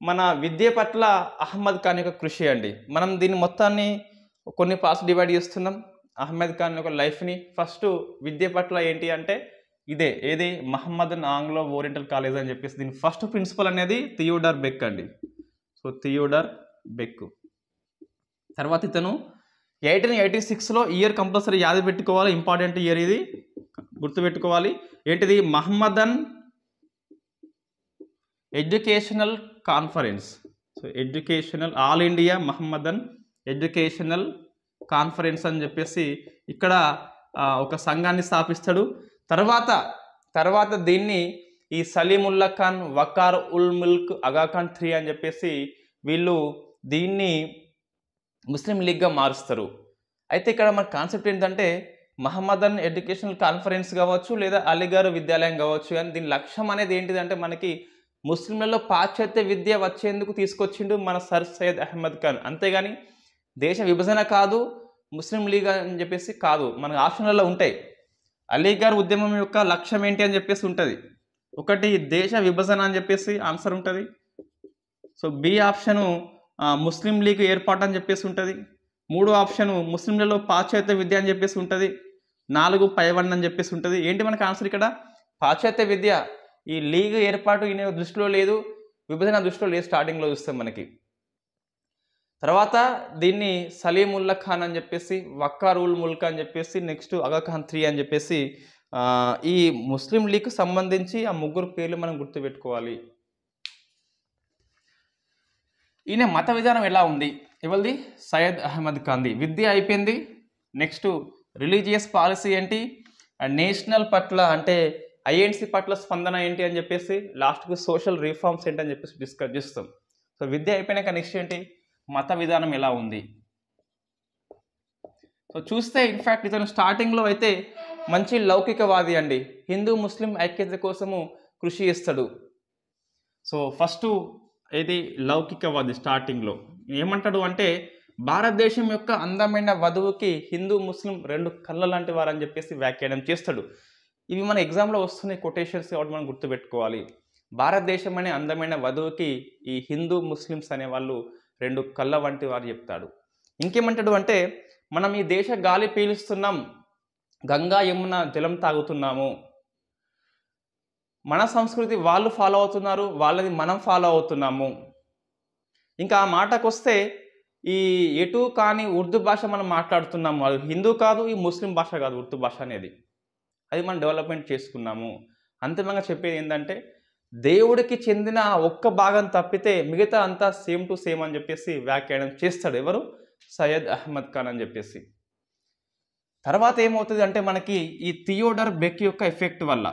A: మన విద్య పట్ల అహ్మద్ ఖాన్ యొక్క కృషి అండి మనం దీన్ని మొత్తాన్ని కొన్ని పార్ట్స్ డివైడ్ చేస్తున్నాం అహ్మద్ ఖాన్ యొక్క లైఫ్ని ఫస్ట్ విద్య పట్ల ఏంటి అంటే ఇదే ఏది మహమ్మద్ ఆంగ్లో ఓరియంటల్ కాలేజ్ అని చెప్పేసి దీని ఫస్ట్ ప్రిన్సిపల్ అనేది థియోడర్ బెక్ అండి సో థియోడర్ బెక్ తర్వాత ఇతను ఎయిటీన్ ఎయిటీ సిక్స్లో ఇయర్ కంపల్సరీ యాద పెట్టుకోవాలి ఇంపార్టెంట్ ఇయర్ ఇది గుర్తుపెట్టుకోవాలి ఏంటిది Mohammedan Educational Conference so Educational All India Mohammedan Educational Conference అని చెప్పేసి ఇక్కడ ఒక సంఘాన్ని స్థాపిస్తాడు తర్వాత తర్వాత దీన్ని ఈ సలీముల్లా ఖాన్ వకార్ ఉల్ ముల్క్ అగా ఖాన్ త్రీ అని చెప్పేసి వీళ్ళు దీన్ని ముస్లిం లీగ్గా మారుస్తారు అయితే ఇక్కడ మన కాన్సెప్ట్ ఏంటంటే మహమ్మదన్ ఎడ్యుకేషనల్ కాన్ఫరెన్స్ కావచ్చు లేదా అలీగారు విద్యాలయం కావచ్చు కానీ దీని లక్ష్యం అనేది ఏంటిదంటే మనకి ముస్లింలలో పాశ్చాత్య విద్య వచ్చేందుకు తీసుకొచ్చిండు మన సర్ సయ్యద్ అహ్మద్ ఖాన్ అంతేగాని దేశ విభజన కాదు ముస్లిం లీగ్ అని చెప్పేసి కాదు మన ఆప్షన్లలో ఉంటాయి అలీగర్ ఉద్యమం యొక్క లక్ష్యం ఏంటి అని చెప్పేసి ఉంటుంది ఒకటి దేశ విభజన అని చెప్పేసి ఆన్సర్ ఉంటుంది so B option Muslim League ఏర్పాటు అని చెప్పేసి ఉంటుంది మూడో ఆప్షను ముస్లింలలో పాశ్చాత్య విద్య అని చెప్పేసి ఉంటుంది నాలుగు పైవన్ అని చెప్పేసి ఉంటుంది ఏంటి మనకు ఆన్సర్ ఇక్కడ పాశ్చాత్య విద్య ఈ లీగ్ ఏర్పాటు ఈయన దృష్టిలో లేదు విభజన దృష్టిలో లేదు స్టార్టింగ్లో చూస్తే మనకి తర్వాత దీన్ని సలీముల్లా ఖాన్ అని చెప్పేసి వక్కారుల్ ముల్క్ అని చెప్పేసి నెక్స్ట్ అగఖాన్ త్రీ అని చెప్పేసి ఈ ముస్లిం లీగ్ సంబంధించి ఆ ముగ్గురు పేర్లు మనం గుర్తుపెట్టుకోవాలి ఈయన మత విధానం ఎలా ఉంది ఇవల్ది సయ్యద్ అహ్మద్ ఖాన్ది విద్య అయిపోయింది నెక్స్ట్ రిలీజియస్ పాలసీ ఏంటి నేషనల్ పట్ల అంటే ఐఎన్సీ పట్ల స్పందన ఏంటి అని చెప్పేసి లాస్ట్కి సోషల్ రిఫార్మ్స్ ఏంటి అని చెప్పేసి డిస్కస్ చేస్తాం సో విద్య అయిపోయినాక నెక్స్ట్ ఏంటి మత విధానం ఎలా ఉంది సో చూస్తే ఇన్ఫ్యాక్ట్ ఇతను స్టార్టింగ్లో అయితే మంచి లౌకికవాది అండి హిందూ ముస్లిం ఐక్యత కోసము కృషి చేస్తాడు సో ఫస్ట్ ఇది లౌకికవాది స్టార్టింగ్లో ఏమంటాడు అంటే భారతదేశం యొక్క అందమైన వధువుకి హిందూ ముస్లిం రెండు కళ్ళ లాంటి వారని చెప్పేసి వ్యాఖ్యానం చేస్తాడు ఇవి మన ఎగ్జామ్లో వస్తున్న కొటేషన్స్ కాబట్టి మనం గుర్తుపెట్టుకోవాలి భారతదేశం అనే అందమైన వధువుకి ఈ హిందూ ముస్లిమ్స్ అనేవాళ్ళు రెండు కళ్ళ వంటి వారు చెప్తాడు ఇంకేమంటాడు అంటే మనం ఈ దేశ గాలి పీలుస్తున్నాం గంగా యమున జలం తాగుతున్నాము మన సంస్కృతి వాళ్ళు ఫాలో అవుతున్నారు వాళ్ళది మనం ఫాలో అవుతున్నాము ఇంకా ఆ మాటకు వస్తే ఈ ఎటు కానీ ఉర్దూ భాష మనం మాట్లాడుతున్నాము వాళ్ళు హిందూ కాదు ఈ ముస్లిం భాష కాదు ఉర్దూ భాష అనేది అది మనం డెవలప్మెంట్ చేసుకున్నాము అంతిమంగా చెప్పేది ఏంటంటే దేవుడికి చెందిన ఒక్క భాగం తప్పితే మిగతా అంతా సేమ్ టు సేమ్ అని చెప్పేసి వ్యాఖ్యానం చేస్తాడు ఎవరు సయ్యద్ అహ్మద్ ఖాన్ అని చెప్పేసి తర్వాత ఏమవుతుంది అంటే మనకి ఈ థియోడర్ బెక్ యొక్క ఎఫెక్ట్ వల్ల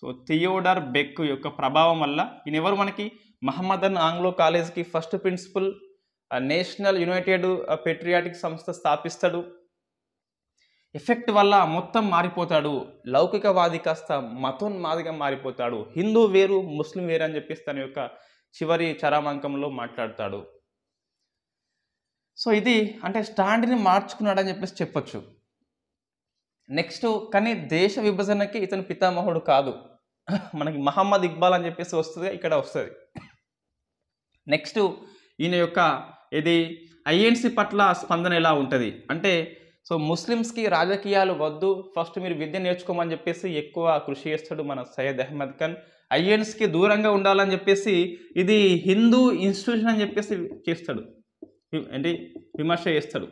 A: సో థియోడర్ బెక్ యొక్క ప్రభావం వల్ల ఈయన ఎవరు మనకి మహమ్మదన్ ఆంగ్లో కాలేజ్కి first principal National United Patriotic సంస్థ స్థాపిస్తాడు ఎఫెక్ట్ వల్ల మొత్తం మారిపోతాడు లౌకికవాది కాస్త మతోన్మాదిగా మారిపోతాడు హిందూ వేరు ముస్లిం వేరు అని చెప్పేసి తన యొక్క చివరి చరామాంకంలో మాట్లాడతాడు సో ఇది అంటే స్టాండ్ని మార్చుకున్నాడని చెప్పేసి చెప్పొచ్చు నెక్స్ట్ కానీ దేశ విభజనకి ఇతను పితామహుడు కాదు మనకి మహమ్మద్ ఇక్బాల్ అని చెప్పేసి వస్తుంది ఇక్కడ వస్తుంది నెక్స్ట్ ఈయన యొక్క ఇది ఐఎన్సీ పట్ల స్పందన ఎలా ఉంటుంది అంటే సో ముస్లిమ్స్కి రాజకీయాలు వద్దు ఫస్ట్ మీరు విద్య నేర్చుకోమని చెప్పేసి ఎక్కువ కృషి చేస్తాడు మన సయ్యద్ అహ్మద్ ఖాన్ ఐఎన్స్కి దూరంగా ఉండాలని చెప్పేసి ఇది హిందూ ఇన్స్టిట్యూషన్ అని చెప్పేసి చేస్తాడు అంటే విమర్శ చేస్తాడు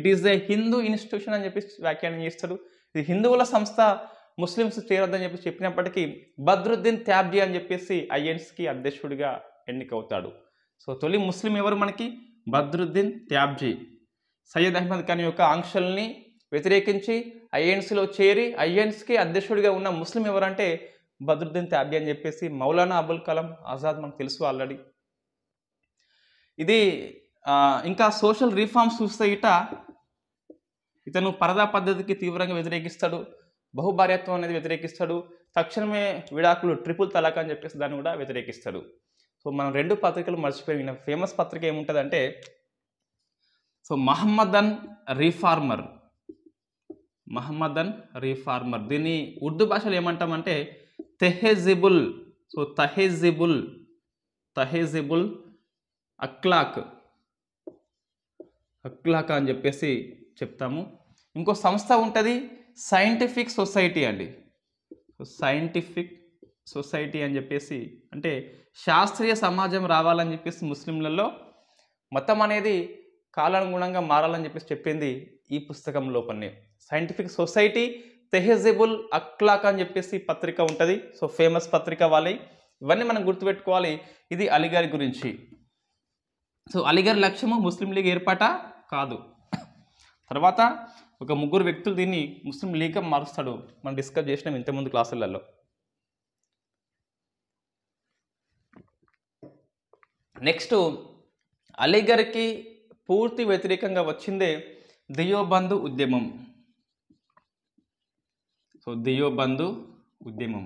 A: it is the Hindu institution అని చెప్పేసి వ్యాఖ్యానం చేస్తాడు ఇది హిందువుల సంస్థ ముస్లిమ్స్ చేరొద్దని చెప్పి చెప్పినప్పటికీ బద్రుద్దీన్ త్యాబ్జీ అని చెప్పేసి ఐఎన్స్కి అధ్యక్షుడిగా ఎన్నికవుతాడు సో తొలి ముస్లిం ఎవరు మనకి బద్రుద్దీన్ త్యాబ్జీ సయ్యద్ అహ్మద్ ఖాన్ యొక్క ఆంక్షల్ని వ్యతిరేకించి ఐఎన్స్లో చేరి ఐఎన్స్కి అధ్యక్షుడిగా ఉన్న ముస్లిం ఎవరంటే భద్రుద్దీన్ త్యాబి అని చెప్పేసి మౌలానా అబుల్ కలాం ఆజాద్ మనకు తెలుసు ఆల్రెడీ ఇది ఇంకా సోషల్ రిఫార్మ్స్ చూస్తే ఇట ఇతను పరదా పద్ధతికి తీవ్రంగా వ్యతిరేకిస్తాడు బహుభార్యత్వం అనేది వ్యతిరేకిస్తాడు తక్షణమే విడాకులు ట్రిపుల్ తలాక్ అని చెప్పేసి దాన్ని కూడా వ్యతిరేకిస్తాడు సో మనం రెండు పత్రికలు మర్చిపోయి ఫేమస్ పత్రిక ఏముంటుందంటే so Mohammedan reformer Mohammedan reformer దీన్ని ఉర్దూ భాషలో ఏమంటామంటే తెహెజిబుల్ సో తహెజిబుల్ తహెజిబుల్ అక్లాక్ అక్లాక్ అని చెప్పేసి చెప్తాము ఇంకో సంస్థ ఉంటుంది సైంటిఫిక్ సొసైటీ అండి సైంటిఫిక్ సొసైటీ అని చెప్పేసి అంటే శాస్త్రీయ సమాజం రావాలని చెప్పేసి ముస్లింలలో మతం అనేది కాలానుగుణంగా మారాలని చెప్పేసి చెప్పింది ఈ పుస్తకం లోపలనే సైంటిఫిక్ సొసైటీ తెహెజబుల్ అక్లాక్ అని చెప్పేసి పత్రిక ఉంటుంది సో ఫేమస్ పత్రిక వాళ్ళే ఇవన్నీ మనం గుర్తుపెట్టుకోవాలి ఇది అలీగర్ గురించి సో అలీగర్ లక్ష్యము ముస్లిం లీగ్ ఏర్పాట కాదు తర్వాత ఒక ముగ్గురు వ్యక్తులు దీన్ని ముస్లిం లీగ్గా మారుస్తాడు మనం డిస్కస్ చేసినాం ఇంతకుముందు క్లాసులలో నెక్స్ట్ అలీగర్కి పూర్తి వ్యతిరేకంగా వచ్చిందే దియోబంధు ఉద్యమం సో దియోబంధు ఉద్యమం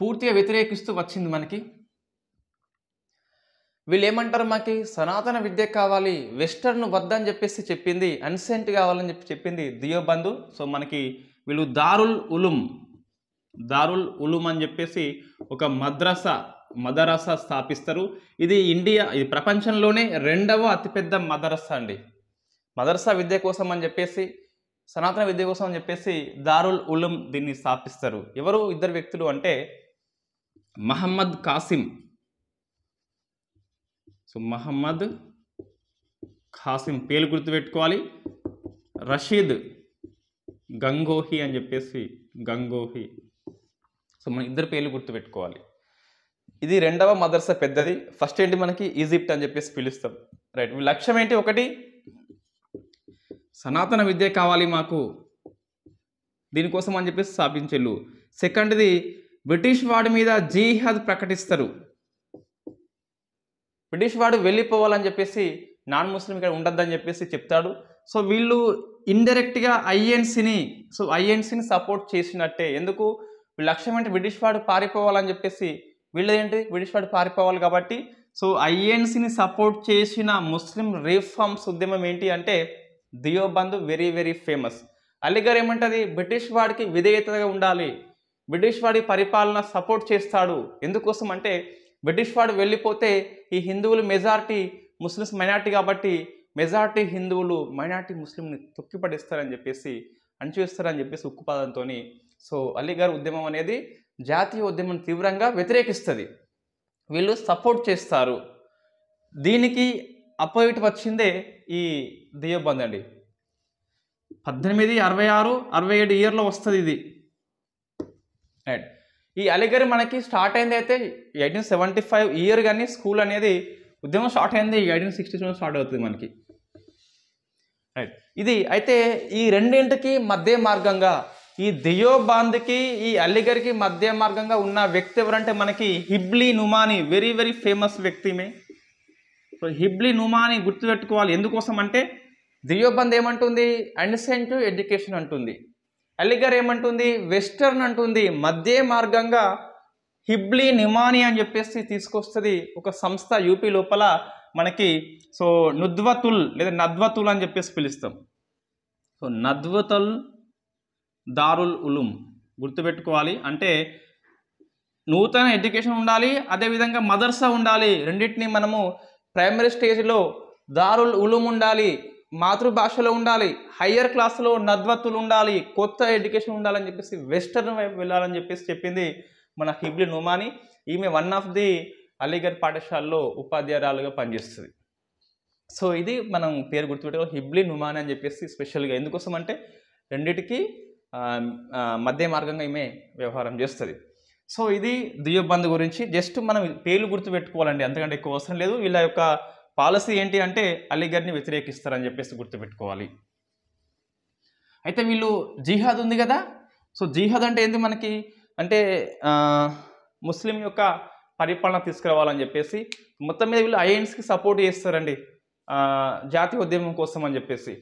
A: పూర్తిగా వ్యతిరేకిస్తూ వచ్చింది మనకి వీళ్ళు ఏమంటారు మాకి సనాతన విద్య కావాలి వెస్టర్న్ వద్దని చెప్పేసి చెప్పింది అన్సెంట్ కావాలని చెప్పి చెప్పింది దియోబంధు సో మనకి వీళ్ళు దారుల్ ఉలుం దారుల్ ఉలుం అని చెప్పేసి ఒక మద్రసా మదరసా స్థాపిస్తారు ఇది ఇండియా ఇది ప్రపంచంలోనే రెండవ అతిపెద్ద మదరసా అండి మదరసా విద్య కోసం అని చెప్పేసి సనాతన విద్య కోసం అని చెప్పేసి దారుల్ ఉలం దీన్ని స్థాపిస్తారు ఎవరు ఇద్దరు వ్యక్తులు అంటే మహమ్మద్ కాసిం సో మహమ్మద్ ఖాసిం పేరు గుర్తుపెట్టుకోవాలి రషీద్ గంగోహి అని చెప్పేసి గంగోహి సో మన ఇద్దరు పేర్లు గుర్తుపెట్టుకోవాలి ఇది రెండవ మదర్సా పెద్దది ఫస్ట్ ఏంటి మనకి ఈజిప్ట్ అని చెప్పేసి పిలుస్తాం రైట్ లక్ష్యం ఏంటి ఒకటి సనాతన విద్య కావాలి మాకు దీనికోసం అని చెప్పేసి స్థాపించు సెకండ్ది బ్రిటిష్ వాడి మీద జీహాద్ ప్రకటిస్తారు బ్రిటిష్ వాడు వెళ్ళిపోవాలని చెప్పేసి నాన్ ముస్లిం ఇక్కడ ఉండద్దని చెప్పేసి చెప్తాడు సో వీళ్ళు ఇండైరెక్ట్గా ఐఎన్సీని సో ఐఎన్సీని సపోర్ట్ చేసినట్టే ఎందుకు లక్ష్యం అంటే బ్రిటిష్ వాడు పారిపోవాలని చెప్పేసి ఏంటి బ్రిటిష్ వాడు పారిపోవాలి కాబట్టి సో ఐఎన్సీని సపోర్ట్ చేసిన ముస్లిం రీఫార్మ్స్ ఉద్యమం ఏంటి అంటే Deoband very very famous Aligarh ఏమంటుంది బ్రిటిష్ వాడికి విధేయతగా ఉండాలి బ్రిటిష్ వాడి పరిపాలన సపోర్ట్ చేస్తాడు ఎందుకోసం అంటే బ్రిటిష్ వాడు వెళ్ళిపోతే ఈ హిందువులు మెజార్టీ ముస్లిమ్స్ మైనార్టీ కాబట్టి మెజార్టీ హిందువులు మైనార్టీ ముస్లింని తొక్కిపడిస్తారని చెప్పేసి అణచివేస్తారని చెప్పేసి ఉక్కుపాదంతో సో అలీగర్ ఉద్యమం అనేది జాతీయ ఉద్యమం తీవ్రంగా వ్యతిరేకిస్తుంది వీళ్ళు సపోర్ట్ చేస్తారు దీనికి అపోజిట్ వచ్చిందే ఈ దియోబంద్ అండి పద్దెనిమిది అరవై ఆరు అరవై ఏడు ఇయర్లో వస్తుంది ఇది రైట్ ఈ అలిగర్ మనకి స్టార్ట్ అయింది అయితే ఎయిటీన్ సెవెంటీ ఫైవ్ ఇయర్ కానీ స్కూల్ అనేది ఉద్యమం స్టార్ట్ అయింది ఎయిటీన్ సిక్స్టీ సెవెన్ స్టార్ట్ అవుతుంది మనకి రైట్ ఇది అయితే ఈ రెండింటికి మధ్య మార్గంగా ఈ దియోబాంద్కి ఈ అలీగర్కి మధ్య మార్గంగా ఉన్న వ్యక్తి ఎవరంటే మనకి Shibli Numani very very famous వ్యక్తిమే సో హిబ్లీ నుమాని గుర్తుపెట్టుకోవాలి ఎందుకోసం అంటే దియోబంద్ ఏమంటుంది అండ్సెంట్ ఎడ్యుకేషన్ అంటుంది అలీగర్ ఏమంటుంది వెస్టర్న్ అంటుంది మధ్య మార్గంగా హిబ్లీ నిమాని అని చెప్పేసి తీసుకొస్తుంది ఒక సంస్థ యూపీ లోపల మనకి సో నుద్వతుల్ లేదా నద్వతుల్ అని చెప్పేసి పిలుస్తాం సో నద్వతుల్ దారుల్ ఉలుం గుర్తుపెట్టుకోవాలి అంటే నూతన ఎడ్యుకేషన్ ఉండాలి అదేవిధంగా మదర్సా ఉండాలి రెండింటినీ మనము ప్రైమరీ స్టేజ్లో దారుల్ ఉలుం ఉండాలి మాతృభాషలో ఉండాలి హయ్యర్ క్లాస్లో నద్వత్తులు ఉండాలి కొత్త ఎడ్యుకేషన్ ఉండాలని చెప్పేసి వెస్టర్న్ వైపు వెళ్ళాలని చెప్పేసి చెప్పింది మన హిబ్లీ నుమాని ఈమె వన్ ఆఫ్ ది అలీగఢ్ పాఠశాలలో ఉపాధ్యాయురాలుగా పనిచేస్తుంది సో ఇది మనం పేరు గుర్తుపెట్టుకో హిబ్లీ నుమాని అని చెప్పేసి స్పెషల్గా ఎందుకోసం అంటే రెండిటికి మధ్య మార్గంగా ఈమె వ్యవహారం చేస్తుంది సో ఇది దియోబంద్ గురించి జస్ట్ మనం పేర్లు గుర్తుపెట్టుకోవాలండి అంతకంటే ఎక్కువ అవసరం లేదు వీళ్ళ యొక్క పాలసీ ఏంటి అంటే అలీగఢ్ని వ్యతిరేకిస్తారని చెప్పేసి గుర్తుపెట్టుకోవాలి అయితే వీళ్ళు జిహాద్ ఉంది కదా సో జిహాద్ అంటే ఏంది మనకి అంటే ముస్లిం యొక్క పరిపాలన తీసుకురావాలని చెప్పేసి మొత్తం మీద వీళ్ళు ఐఎన్స్కి సపోర్ట్ చేస్తారండి జాతీయ ఉద్యమం కోసం అని చెప్పేసి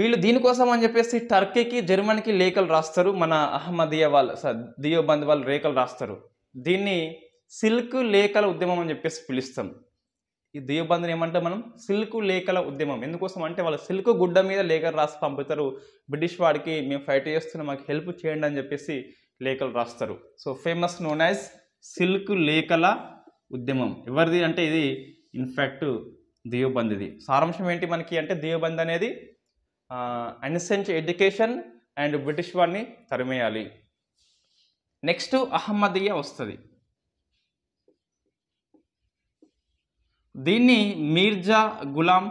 A: వీళ్ళు దీనికోసం అని చెప్పేసి టర్కీకి జర్మనీకి లేఖలు రాస్తారు మన అహ్మదియా వాళ్ళు దియోబంద్ వాళ్ళు రేఖలు రాస్తారు దీన్ని సిల్క్ లేఖల ఉద్యమం అని చెప్పేసి పిలుస్తాం ఈ దియోబంద్ని ఏమంటే మనం సిల్క్ లేఖల ఉద్యమం ఎందుకోసం అంటే వాళ్ళు సిల్క్ గుడ్డ మీద లేఖలు రాసి పంపుతారు బ్రిటిష్ వాడికి మేము ఫైట్ చేస్తున్న మాకు హెల్ప్ చేయండి అని చెప్పేసి లేఖలు రాస్తారు so famous known as silk లేఖల ఉద్యమం ఎవరిది అంటే ఇది ఇన్ఫ్యాక్ట్ దియోబంద్ ఇది సారాంశం ఏంటి మనకి అంటే దియోబంద్ అనేది అన్సెంట్ ఎడ్యుకేషన్ అండ్ బ్రిటిష్ వారిని తరిమేయాలి నెక్స్ట్ అహ్మదియా వస్తుంది దీన్ని మీర్జా గులాం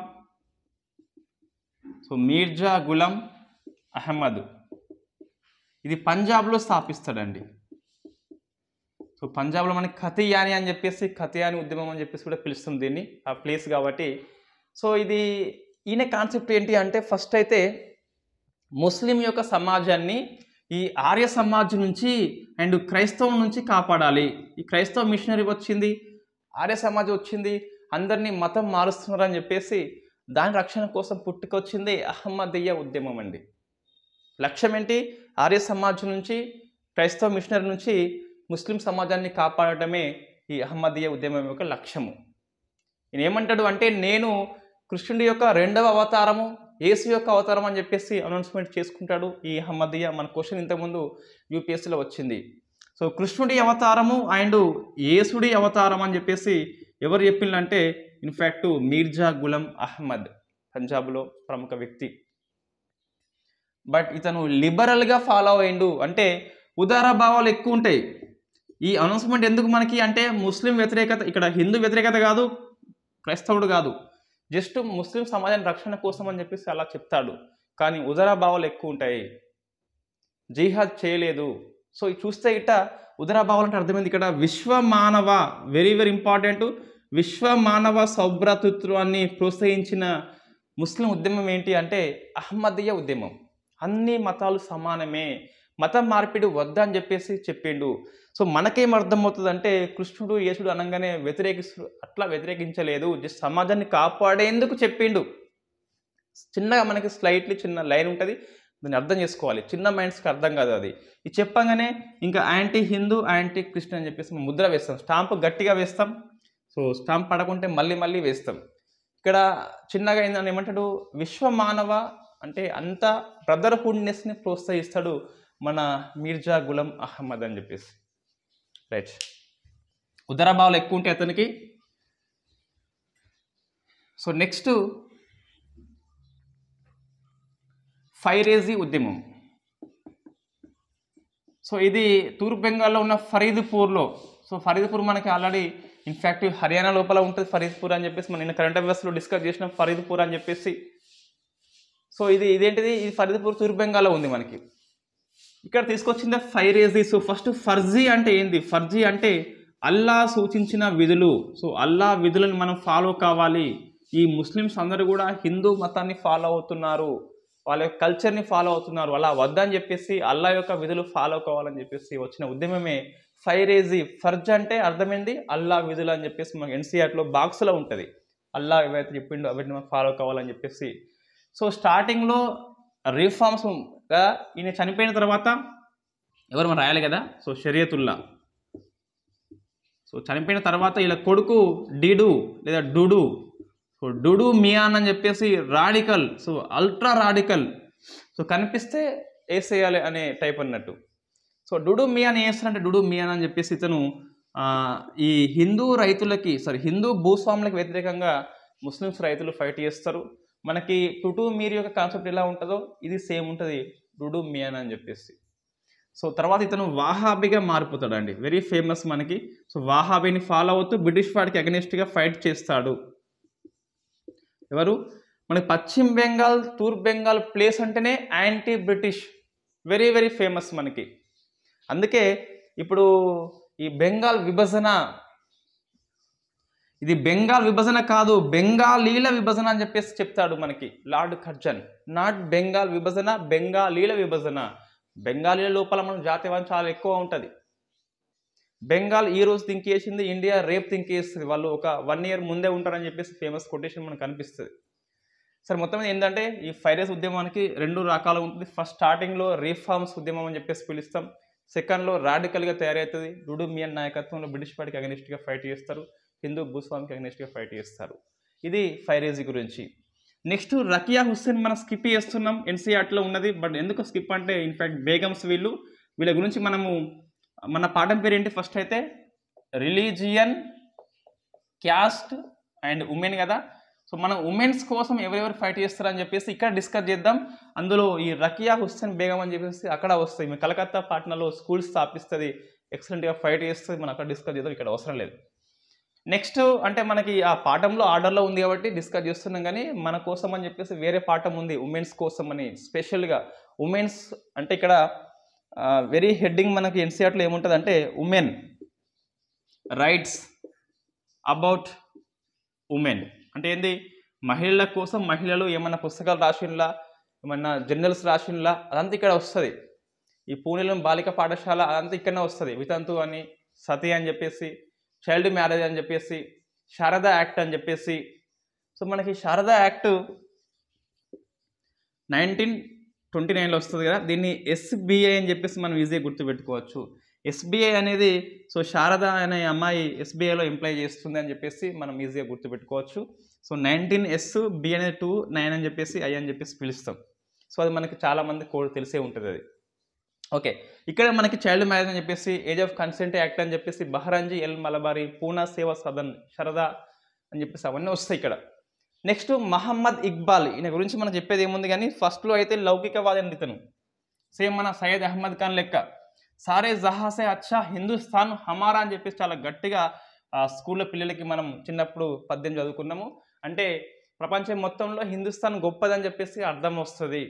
A: సో మీర్జా గులాం అహ్మద్ ఇది పంజాబ్లో స్థాపిస్తాడండి సో పంజాబ్లో మనకి ఖతియాని అని చెప్పేసి ఖతియాని ఉద్యమం అని చెప్పేసి కూడా పిలుస్తుంది దీన్ని ఆ ప్లేస్ కాబట్టి సో ఇది ఈయన కాన్సెప్ట్ ఏంటి అంటే ఫస్ట్ అయితే ముస్లిం యొక్క సమాజాన్ని ఈ ఆర్య సమాజం నుంచి అండ్ క్రైస్తవం నుంచి కాపాడాలి ఈ క్రైస్తవ మిషనరీ వచ్చింది ఆర్య సమాజం వచ్చింది అందరినీ మతం మారుస్తున్నారని చెప్పేసి దాని రక్షణ కోసం పుట్టుకొచ్చింది అహమ్మదయ్య ఉద్యమం అండి లక్ష్యం ఏంటి ఆర్య సమాజం నుంచి క్రైస్తవ మిషనరీ నుంచి ముస్లిం సమాజాన్ని కాపాడటమే ఈ అహ్మదీయ ఉద్యమం యొక్క లక్ష్యము ఏమంటాడు అంటే నేను కృష్ణుడి యొక్క రెండవ అవతారము ఏసు యొక్క అవతారం అని చెప్పేసి అనౌన్స్మెంట్ చేసుకుంటాడు ఈ అహ్మదియా మన క్వశ్చన్ ఇంతకుముందు యూపీఎస్సీలో వచ్చింది సో కృష్ణుడి అవతారము అండ్ ఏసుడి అవతారం అని చెప్పేసి ఎవరు చెప్పిందంటే ఇన్ఫ్యాక్ట్ మీర్జా గులం అహ్మద్ పంజాబ్లో ప్రముఖ వ్యక్తి బట్ ఇతను లిబరల్గా ఫాలో అయిండు అంటే ఉదార భావాలు ఎక్కువ ఉంటాయి ఈ అనౌన్స్మెంట్ ఎందుకు మనకి అంటే ముస్లిం వ్యతిరేకత ఇక్కడ హిందూ వ్యతిరేకత కాదు క్రైస్తవుడు కాదు జస్ట్ ముస్లిం సమాజాన్ని రక్షణ కోసం అని చెప్పేసి అలా చెప్తాడు కానీ ఉదరాభావాలు ఎక్కువ ఉంటాయి జీహాద్ చేయలేదు సో చూస్తే ఇట ఉదరాభావాలు అంటే అర్థమైంది ఇక్కడ విశ్వ మానవ వెరీ వెరీ ఇంపార్టెంట్ విశ్వ మానవ సౌభ్రతృత్వాన్ని ప్రోత్సహించిన ముస్లిం ఉద్యమం ఏంటి అంటే అహ్మదీయ ఉద్యమం అన్ని మతాలు సమానమే మతం మార్పిడి అని చెప్పేసి చెప్పిండు సో మనకేం అర్థమవుతుందంటే కృష్ణుడు యేసుడు అనగానే వ్యతిరేకిస్తు అట్లా వ్యతిరేకించలేదు జస్ట్ సమాజాన్ని కాపాడేందుకు చెప్పిండు చిన్నగా మనకి స్లైట్లీ చిన్న లైన్ ఉంటుంది దాన్ని అర్థం చేసుకోవాలి చిన్న మైండ్స్కి అర్థం కాదు అది ఇది చెప్పంగానే ఇంకా యాంటీ హిందూ యాంటీ క్రిస్టియన్ అని చెప్పేసి ముద్ర వేస్తాం స్టాంప్ గట్టిగా వేస్తాం సో స్టాంప్ పడకుంటే మళ్ళీ మళ్ళీ వేస్తాం ఇక్కడ చిన్నగా ఏంటంటే ఏమంటాడు విశ్వ మానవ అంటే అంత బ్రదర్హుడ్నెస్ని ప్రోత్సహిస్తాడు మన మీర్జా గులం అహ్మద్ అని చెప్పేసి రైట్ ఉదరాబావులు ఎక్కువ ఉంటాయి అతనికి సో నెక్స్ట్ ఫైరేజీ ఉద్యమం సో ఇది తూర్పు బెంగాల్లో ఉన్న ఫరీద్పూర్లో సో ఫరీద్పూర్ మనకి ఆల్రెడీ ఇన్ఫ్యాక్ట్ హర్యానా లోపల ఉంటుంది ఫరీద్పూర్ అని చెప్పేసి మనం నిన్న కరెంట్ అఫేర్స్లో డిస్కస్ చేసిన ఫరీద్పూర్ అని చెప్పేసి సో ఇది ఇదేంటిది ఇది ఫరీద్పూర్ తూర్పు బెంగాల్లో ఉంది మనకి ఇక్కడ తీసుకొచ్చింది ఫైరేజీస్ ఫస్ట్ ఫర్జీ అంటే ఏంది ఫర్జీ అంటే అల్లా సూచించిన విధులు సో అల్లా విధులను మనం ఫాలో కావాలి ఈ ముస్లిమ్స్ అందరూ కూడా హిందూ మతాన్ని ఫాలో అవుతున్నారు వాళ్ళ యొక్క కల్చర్ని ఫాలో అవుతున్నారు అలా వద్దని చెప్పేసి అల్లా యొక్క విధులు ఫాలో కావాలని చెప్పేసి వచ్చిన ఉద్యమమే ఫైరేజీ ఫర్జ్ అంటే అర్థమైంది అల్లా విధులు అని చెప్పేసి మనకు ఎన్సీఆర్లో బాక్స్లో ఉంటుంది అల్లా ఏవైతే చెప్పిండో అవన్నీ మనం ఫాలో కావాలని చెప్పేసి సో స్టార్టింగ్లో రిఫార్మ్స్ ఈయన చనిపోయిన తర్వాత ఎవరు మనం రాయాలి కదా సో షరియతుల్లా సో చనిపోయిన తర్వాత వీళ్ళ కొడుకు డిడు లేదా డుడు సో డుడు మియాన్ అని చెప్పేసి radical so ultra radical so కనిపిస్తే వేసేయాలి అనే టైప్ అన్నట్టు సో డుడు మియాన్ వేస్తారంటే డుడు మియాన్ అని చెప్పేసి ఇతను ఈ హిందూ రైతులకి సారీ హిందూ భూస్వాములకు వ్యతిరేకంగా ముస్లిమ్స్ రైతులు ఫైట్ చేస్తారు మనకి టుటూ మీరు యొక్క కాన్సెప్ట్ ఎలా ఉంటుందో ఇది సేమ్ ఉంటుంది రుడు మియన్ అని చెప్పేసి సో తర్వాత ఇతను వాహాబీగా మారిపోతాడండి వెరీ ఫేమస్ మనకి సో వాహాబీని ఫాలో అవుతూ బ్రిటిష్ వాడికి అగనిస్ట్గా ఫైట్ చేస్తాడు ఎవరు మనకి పశ్చిమ బెంగాల్ తూర్పు బెంగాల్ ప్లేస్ అంటేనే anti British very very famous మనకి అందుకే ఇప్పుడు ఈ బెంగాల్ విభజన ఇది బెంగాల్ విభజన కాదు బెంగాలీల విభజన అని చెప్పేసి చెప్తాడు మనకి లార్డ్ ఖర్జన్ నాట్ బెంగాల్ విభజన బెంగాలీల విభజన బెంగాలీల లోపల మనం జాతీయవాదం చాలా ఎక్కువ ఉంటుంది బెంగాల్ ఈ రోజు థింక్ చేసింది ఇండియా రేపు థింక్ చేస్తుంది వాళ్ళు ఒక వన్ ఇయర్ ముందే ఉంటారని చెప్పేసి ఫేమస్ కొటేషన్ మనకు అనిపిస్తుంది సార్ మొత్తం ఏంటంటే ఈ ఫైవ్ ఉద్యమానికి రెండు రకాలు ఉంటుంది ఫస్ట్ స్టార్టింగ్లో రీఫార్మ్స్ ఉద్యమం అని చెప్పేసి పిలుస్తాం సెకండ్లో రాడికల్గా తయారవుతుంది రుడుమియన్ నాయకత్వంలో బ్రిటిష్ పార్టీకి అగనిస్ట్గా ఫైట్ చేస్తారు హిందూ భూస్వామికి అగ్నిస్ట్గా ఫైట్ చేస్తారు ఇది ఫైరేజీ గురించి నెక్స్ట్ రకియా హుస్సేన్ మనం స్కిప్ చేస్తున్నాం ఎన్సీఆర్ట్లో ఉన్నది బట్ ఎందుకు స్కిప్ అంటే ఇన్ఫ్యాక్ట్ బేగమ్స్ వీళ్ళు వీళ్ళ గురించి మనము మన పాఠం పేరు ఏంటి ఫస్ట్ అయితే రిలీజియన్ క్యాస్ట్ అండ్ ఉమెన్ కదా సో మనం ఉమెన్స్ కోసం ఎవరెవరు ఫైట్ చేస్తారని చెప్పేసి ఇక్కడ డిస్కస్ చేద్దాం అందులో ఈ రకియా హుస్సేన్ బేగం అని చెప్పేసి అక్కడ వస్తాయి మేము కలకత్తా పాట్నాలో స్కూల్స్ స్థాపిస్తుంది ఎక్సలెంట్గా ఫైట్ చేస్తుంది మనం అక్కడ డిస్కస్ చేద్దాం ఇక్కడ అవసరం లేదు నెక్స్ట్ అంటే మనకి ఆ పాఠంలో ఆర్డర్లో ఉంది కాబట్టి డిస్కస్ చేస్తున్నాం కానీ మన కోసం అని చెప్పేసి వేరే పాఠం ఉంది ఉమెన్స్ కోసం అని స్పెషల్గా ఉమెన్స్ అంటే ఇక్కడ వెరీ హెడ్డింగ్ మనకి ఎన్సీఆర్లో ఏముంటుంది అంటే ఉమెన్ రైట్స్ అబౌట్ ఉమెన్ అంటే ఏంది మహిళల కోసం మహిళలు ఏమైనా పుస్తకాలు రాసినలా ఏమన్నా జర్నల్స్ రాసినలా అదంతా ఇక్కడ వస్తుంది ఈ పూణేలో బాలిక పాఠశాల అదంతా ఇక్కడనే వస్తుంది వితంతు అని సతి అని చెప్పేసి చైల్డ్ మ్యారేజ్ అని చెప్పేసి శారదా యాక్ట్ అని చెప్పేసి సో మనకి శారదా యాక్ట్ నైన్టీన్ ట్వంటీ నైన్లో వస్తుంది కదా దీన్ని ఎస్బీఐ అని చెప్పేసి మనం ఈజీగా గుర్తుపెట్టుకోవచ్చు ఎస్బీఐ అనేది సో శారద అనే అమ్మాయి ఎస్బీఐలో ఎంప్లాయ్ చేస్తుంది అని చెప్పేసి మనం ఈజీగా గుర్తుపెట్టుకోవచ్చు సో నైన్టీన్ ఎస్ బి అనేది టూ నైన్ అని చెప్పేసి ఐ అని చెప్పేసి పిలుస్తాం సో అది మనకి చాలామంది కోడ్ తెలిసే ఉంటుంది అది ఓకే ఇక్కడ మనకి చైల్డ్ మ్యారేజ్ అని చెప్పేసి ఏజ్ ఆఫ్ కన్సెంట్ యాక్ట్ అని చెప్పేసి బహరాంజీ ఎల్ మలబారి పూనా సేవ సదన్ శరదా అని చెప్పేసి అవన్నీ వస్తాయి ఇక్కడ నెక్స్ట్ మహమ్మద్ ఇక్బాల్ ఈయన గురించి మనం చెప్పేది ఏముంది కానీ ఫస్ట్లో అయితే లౌకికవాది అని ఇతను సేమ్ మన సయ్యద్ అహ్మద్ ఖాన్ లెక్క సారే జహాసే అచ్చా హిందుస్థాన్ హమారా అని చెప్పేసి చాలా గట్టిగా స్కూల్లో పిల్లలకి మనం చిన్నప్పుడు పద్యం చదువుకున్నాము అంటే ప్రపంచం మొత్తంలో హిందుస్థాన్ గొప్పదని చెప్పేసి అర్థం వస్తుంది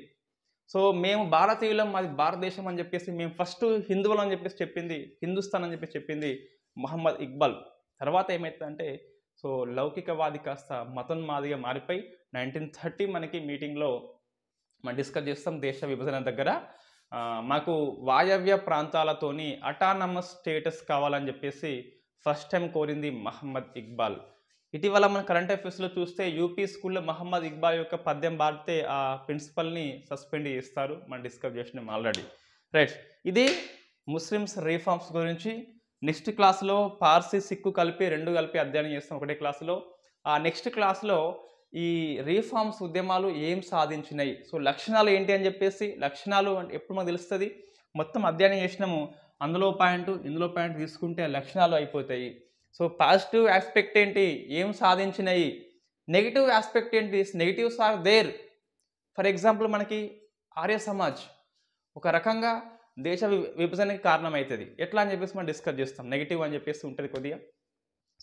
A: సో మేము భారతీయులం మాది భారతదేశం అని చెప్పేసి మేము ఫస్ట్ హిందువులు అని చెప్పేసి చెప్పింది హిందుస్థాన్ అని చెప్పేసి చెప్పింది మహమ్మద్ ఇక్బాల్ తర్వాత ఏమవుతుందంటే సో లౌకికవాది కాస్త మతోన్మాదిగా మారిపోయి నైన్టీన్ థర్టీ మనకి మీటింగ్లో మనం డిస్కస్ చేస్తాం దేశ విభజన దగ్గర మాకు వాయవ్య ప్రాంతాలతోని అటానమస్ స్టేటస్ కావాలని చెప్పేసి ఫస్ట్ టైం కోరింది మహమ్మద్ ఇక్బాల్ ఇటీవల మన కరెంట్ అఫేర్స్లో చూస్తే యూపీ స్కూల్లో మహమ్మద్ ఇక్బాల్ యొక్క పద్యం బారితే ఆ ప్రిన్సిపల్ని సస్పెండ్ చేస్తారు మనం డిస్కస్ చేసినాం ఆల్రెడీ రైట్ ఇది ముస్లిమ్స్ రీఫార్మ్స్ గురించి నెక్స్ట్ క్లాస్లో పార్సీ సిక్కు కలిపి రెండు కలిపి అధ్యయనం చేస్తాం ఒకటే క్లాస్లో ఆ నెక్స్ట్ క్లాస్లో ఈ రీఫార్మ్స్ ఉద్యమాలు ఏం సాధించినాయి సో లక్షణాలు ఏంటి అని చెప్పేసి లక్షణాలు అంటే ఎప్పుడు మాకు తెలుస్తుంది మొత్తం అధ్యయనం చేసినాము అందులో పాయింట్ ఇందులో పాయింట్ తీసుకుంటే లక్షణాలు అయిపోతాయి సో పాజిటివ్ ఆస్పెక్ట్ ఏంటి ఏం సాధించినాయి నెగిటివ్ ఆస్పెక్ట్ ఏంటి negatives are there for example మనకి ఆర్య సమాజ్ ఒక రకంగా దేశ విభజనకి కారణమవుతుంది ఎట్లా అని చెప్పేసి మనం డిస్కస్ చేస్తాం నెగిటివ్ అని చెప్పేసి ఉంటుంది కొద్దిగా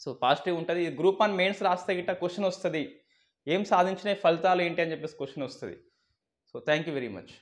A: సో పాజిటివ్ ఉంటుంది గ్రూప్ అండ్ మెయిన్స్ రాస్తే గిట్ట క్వశ్చన్ వస్తుంది ఏం సాధించిన ఫలితాలు ఏంటి అని చెప్పేసి క్వశ్చన్ వస్తుంది so thank you very much